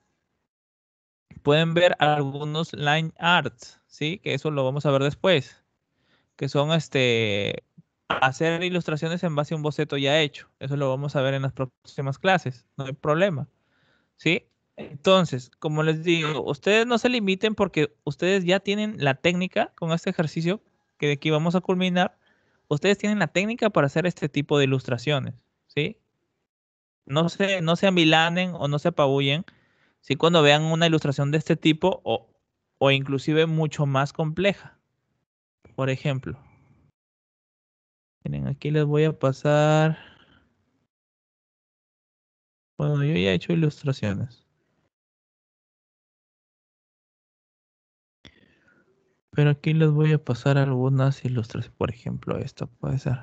pueden ver algunos line arts, ¿sí? Que eso lo vamos a ver después que son este hacer ilustraciones en base a un boceto ya hecho. Eso lo vamos a ver en las próximas clases, no hay problema. ¿Sí? Entonces, como les digo, ustedes no se limiten porque ustedes ya tienen la técnica con este ejercicio que de aquí vamos a culminar. Ustedes tienen la técnica para hacer este tipo de ilustraciones, No se, no amilanen o no se apabullen si cuando vean una ilustración de este tipo o, o inclusive mucho más compleja. Por ejemplo. Miren, aquí les voy a pasar. Bueno, yo ya he hecho ilustraciones. Pero aquí les voy a pasar algunas ilustraciones. Por ejemplo, esto puede ser.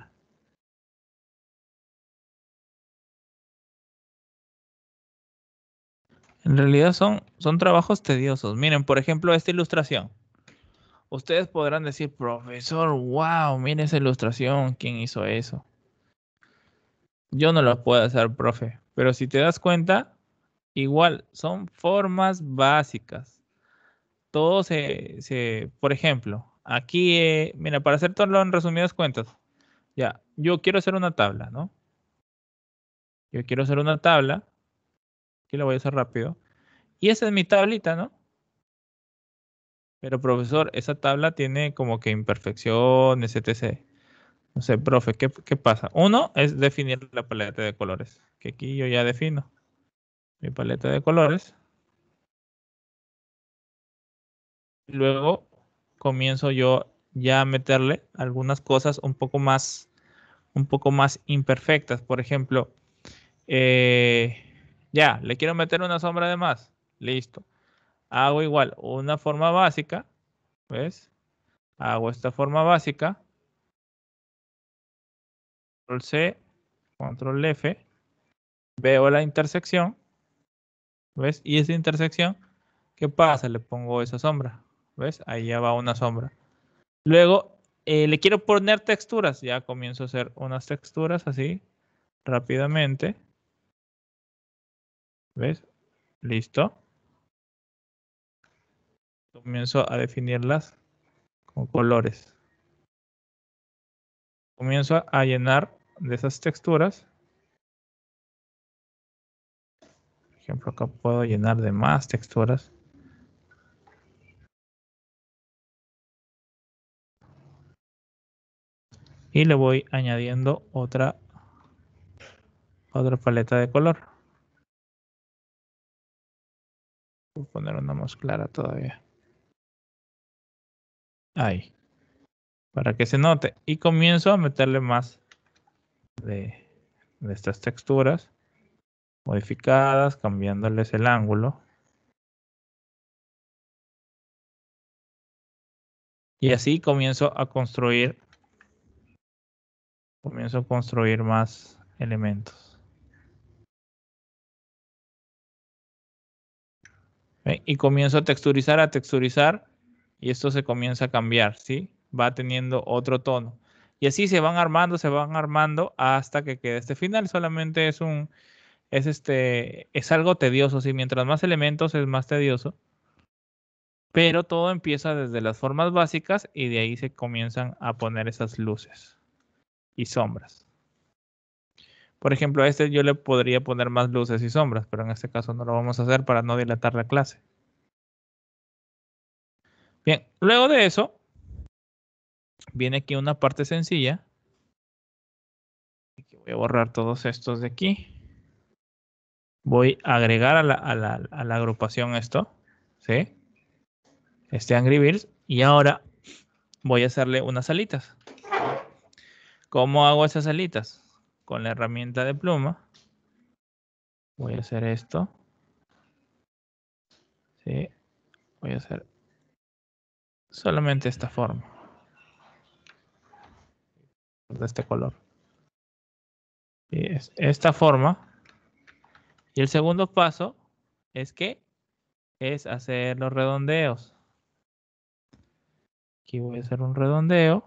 En realidad son, son trabajos tediosos. Miren, por ejemplo, esta ilustración ustedes podrán decir, profesor, wow, mire esa ilustración, ¿quién hizo eso? Yo no lo puedo hacer, profe, pero si te das cuenta, igual son formas básicas. Todo se, por ejemplo, aquí, eh, mira, para hacer todo en resumidas cuentas, ya, yo quiero hacer una tabla, ¿no? Yo quiero hacer una tabla, aquí lo voy a hacer rápido, y esa es mi tablita, ¿no? Pero profesor, esa tabla tiene como que imperfecciones, etc. No sé, profe, ¿qué, pasa? Uno es definir la paleta de colores, que aquí yo ya defino mi paleta de colores. Luego comienzo yo ya a meterle algunas cosas un poco más, un poco más imperfectas. Por ejemplo, eh, ya, le quiero meter una sombra de más. Listo hago igual una forma básica, ¿ves? Hago esta forma básica, control C, control F, veo la intersección, ¿ves? Y esa intersección, ¿qué pasa? Le pongo esa sombra, ¿ves? Ahí ya va una sombra. Luego, eh, le quiero poner texturas, ya comienzo a hacer unas texturas así, rápidamente. ¿Ves? Listo comienzo a definirlas con colores. Comienzo a llenar de esas texturas. Por ejemplo, acá puedo llenar de más texturas. y le voy añadiendo otra otra paleta de color voy a poner una más clara todavía Ahí. Para que se note. Y comienzo a meterle más de, estas texturas modificadas, cambiándoles el ángulo. Y así comienzo a construir comienzo a construir más elementos. Y comienzo a texturizar, a texturizar y esto se comienza a cambiar, ¿sí? Va teniendo otro tono. Y así se van armando, se van armando hasta que quede este final. Solamente es un, es este, es algo tedioso, ¿sí? Mientras más elementos es más tedioso. Pero todo empieza desde las formas básicas y de ahí se comienzan a poner esas luces y sombras. Por ejemplo, a este yo le podría poner más luces y sombras, pero en este caso no lo vamos a hacer para no dilatar la clase. Bien, luego de eso, viene aquí una parte sencilla. Voy a borrar todos estos de aquí. Voy a agregar a la, agrupación esto. ¿Sí? Este Angry Birds. Y ahora voy a hacerle unas alitas. ¿Cómo hago esas alitas? Con la herramienta de pluma. Voy a hacer esto. ¿Sí? Voy a hacer Solamente esta forma. De este color. Y es esta forma. Y el segundo paso es que es hacer los redondeos. Aquí voy a hacer un redondeo.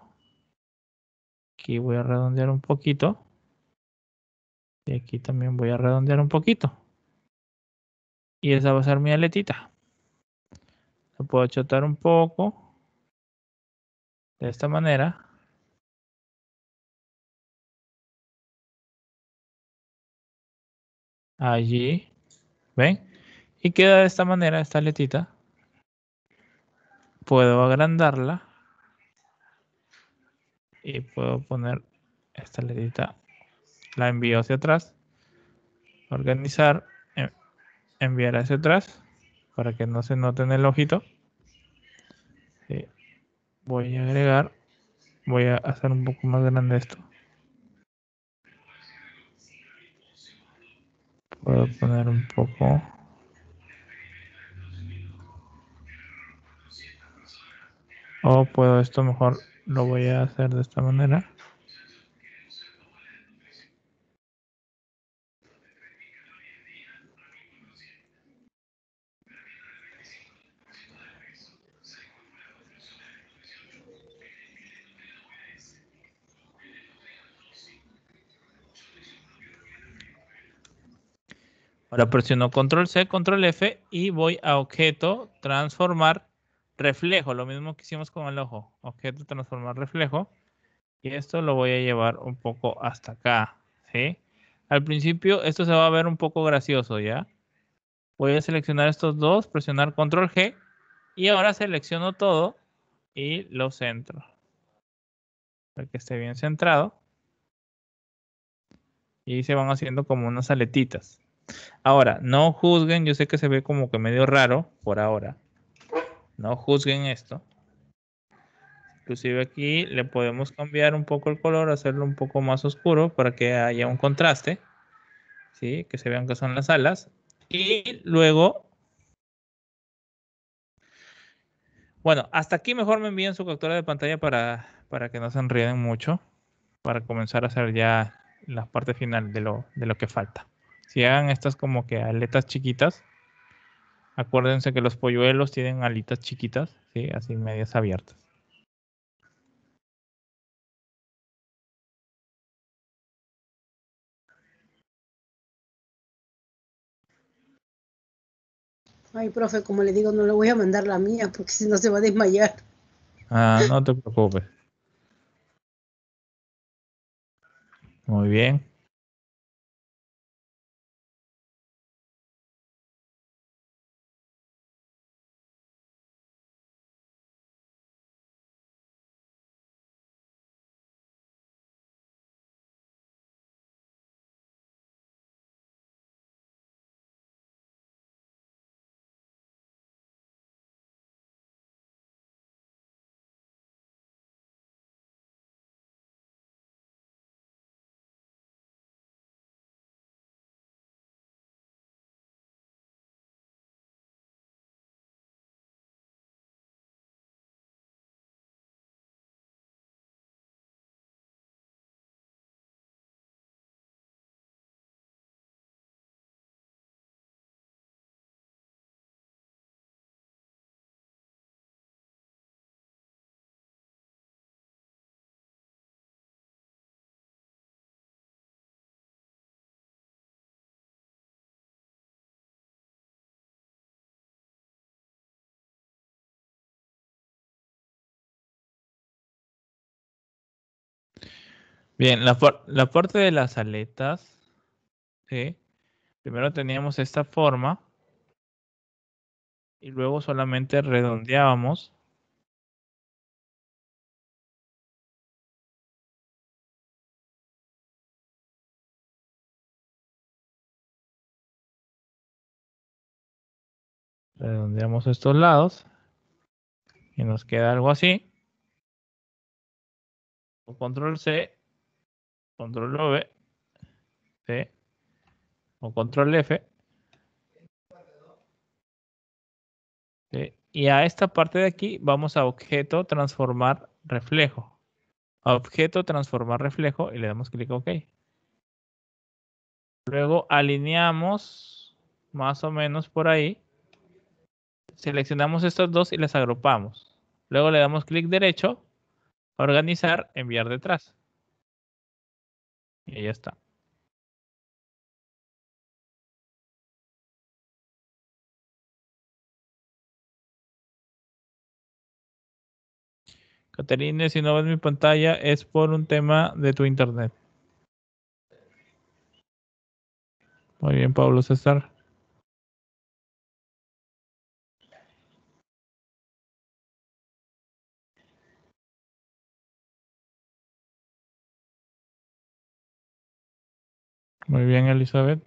Aquí voy a redondear un poquito. Y aquí también voy a redondear un poquito. Y esa va a ser mi aletita. lo puedo achotar un poco. De esta manera. Allí. ¿Ven? Y queda de esta manera esta letita. Puedo agrandarla. Y puedo poner esta letita. La envío hacia atrás. Organizar. Eh, enviar hacia atrás. Para que no se note en el ojito. Voy a agregar, voy a hacer un poco más grande esto. Puedo poner un poco. O puedo esto mejor, lo voy a hacer de esta manera. Ahora presiono control C, control F y voy a objeto, transformar, reflejo. Lo mismo que hicimos con el ojo. Objeto, transformar, reflejo. Y esto lo voy a llevar un poco hasta acá. Al principio esto se va a ver un poco gracioso ya. Voy a seleccionar estos dos, presionar control G. Y ahora selecciono todo y lo centro. Para que esté bien centrado. Y se van haciendo como unas aletitas. Ahora, no juzguen, yo sé que se ve como que medio raro por ahora. No juzguen esto. Inclusive aquí le podemos cambiar un poco el color, hacerlo un poco más oscuro para que haya un contraste. ¿sí? Que se vean que son las alas. Y luego Bueno, hasta aquí mejor me envíen su captura de pantalla para, para que no se enrieden mucho, para comenzar a hacer ya la parte final de lo, de lo que falta si hagan estas como que aletas chiquitas, acuérdense que los polluelos tienen alitas chiquitas, ¿sí? así medias abiertas. Ay, profe, como le digo, no le voy a mandar la mía porque si no se va a desmayar. Ah, no te preocupes. Muy bien. Bien, la, parte de las aletas, primero teníamos esta forma y luego solamente redondeábamos. redondeamos estos lados y nos queda algo así. control C control V, o control F. y a esta parte de aquí vamos a objeto, transformar, reflejo. objeto, transformar, reflejo y le damos clic OK. Luego alineamos más o menos por ahí. Seleccionamos estos dos y las agrupamos. Luego le damos clic derecho, organizar, enviar detrás. Y ya está. Caterine, si no ves mi pantalla es por un tema de tu internet. Muy bien, Pablo César. Muy bien, Elizabeth.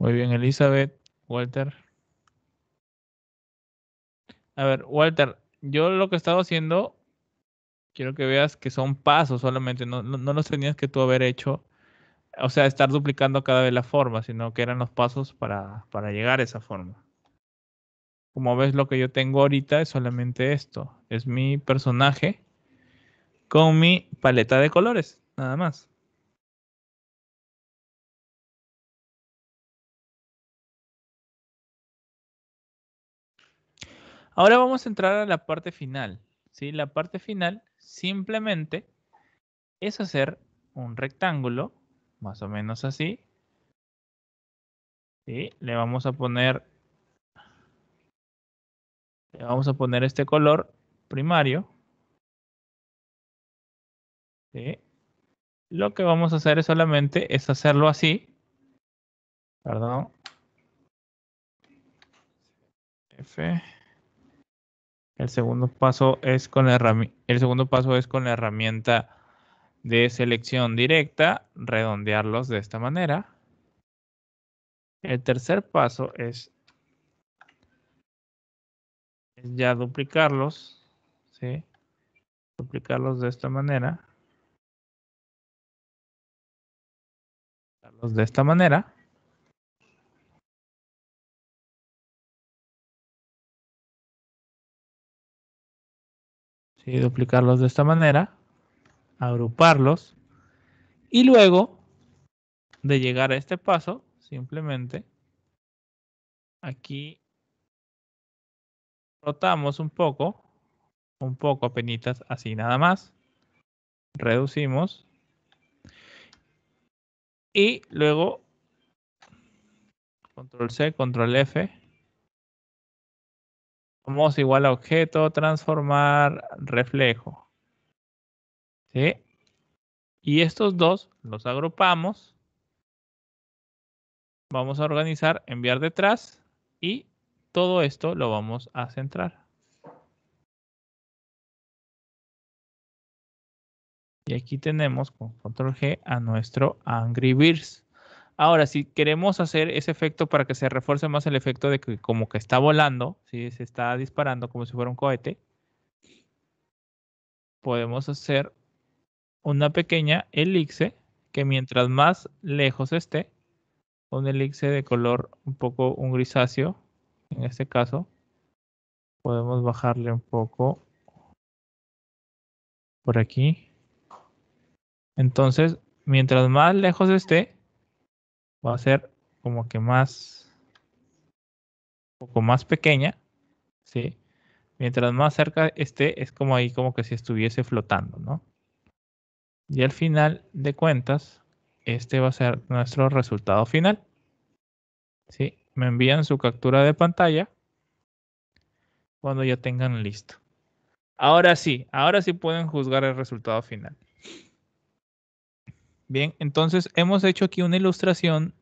Muy bien, Elizabeth, Walter. A ver, Walter, yo lo que he estado haciendo, quiero que veas que son pasos solamente, no, no, los tenías que tú haber hecho, o sea, estar duplicando cada vez la forma, sino que eran los pasos para, para llegar a esa forma. Como ves, lo que yo tengo ahorita es solamente esto, es mi personaje con mi paleta de colores, nada más. Ahora vamos a entrar a la parte final. ¿sí? La parte final simplemente es hacer un rectángulo, más o menos así. Y Le vamos a poner le vamos a poner este color primario. Lo que vamos a hacer es solamente es hacerlo así. Perdón. F. El segundo paso es con la, el segundo paso es con la herramienta de selección directa, redondearlos de esta manera. El tercer paso es, ya duplicarlos, duplicarlos de esta manera. Duplicarlos de esta manera. ¿sí? duplicarlos de esta manera, agruparlos y luego de llegar a este paso, simplemente aquí rotamos un poco, un poco apenas así nada más, reducimos y luego control C, control F vamos igual a objeto, transformar, reflejo. ¿Sí? Y estos dos los agrupamos. Vamos a organizar, enviar detrás y todo esto lo vamos a centrar. Y aquí tenemos con control G a nuestro Angry Birds. Ahora, si queremos hacer ese efecto para que se refuerce más el efecto de que como que está volando, si se está disparando como si fuera un cohete, podemos hacer una pequeña elipse. que mientras más lejos esté, un elixir de color un poco un grisáceo, en este caso, podemos bajarle un poco por aquí. Entonces, mientras más lejos esté, va a ser como que más, poco más pequeña, ¿sí? Mientras más cerca esté, es como ahí como que si estuviese flotando, ¿no? Y al final de cuentas, este va a ser nuestro resultado final. ¿Sí? Me envían su captura de pantalla cuando ya tengan listo. Ahora sí, ahora sí pueden juzgar el resultado final. Bien, entonces hemos hecho aquí una ilustración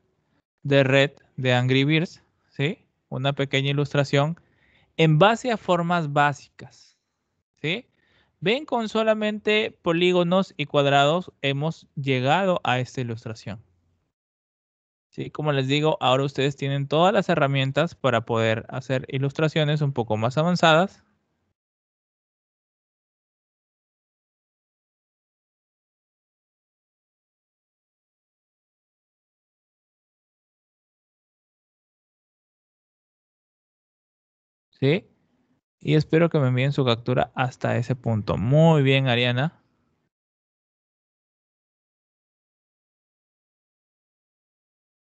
de red de Angry Birds, ¿sí? Una pequeña ilustración en base a formas básicas, ¿sí? Ven, con solamente polígonos y cuadrados hemos llegado a esta ilustración. ¿Sí? Como les digo, ahora ustedes tienen todas las herramientas para poder hacer ilustraciones un poco más avanzadas, Y espero que me envíen su captura hasta ese punto. Muy bien, Ariana.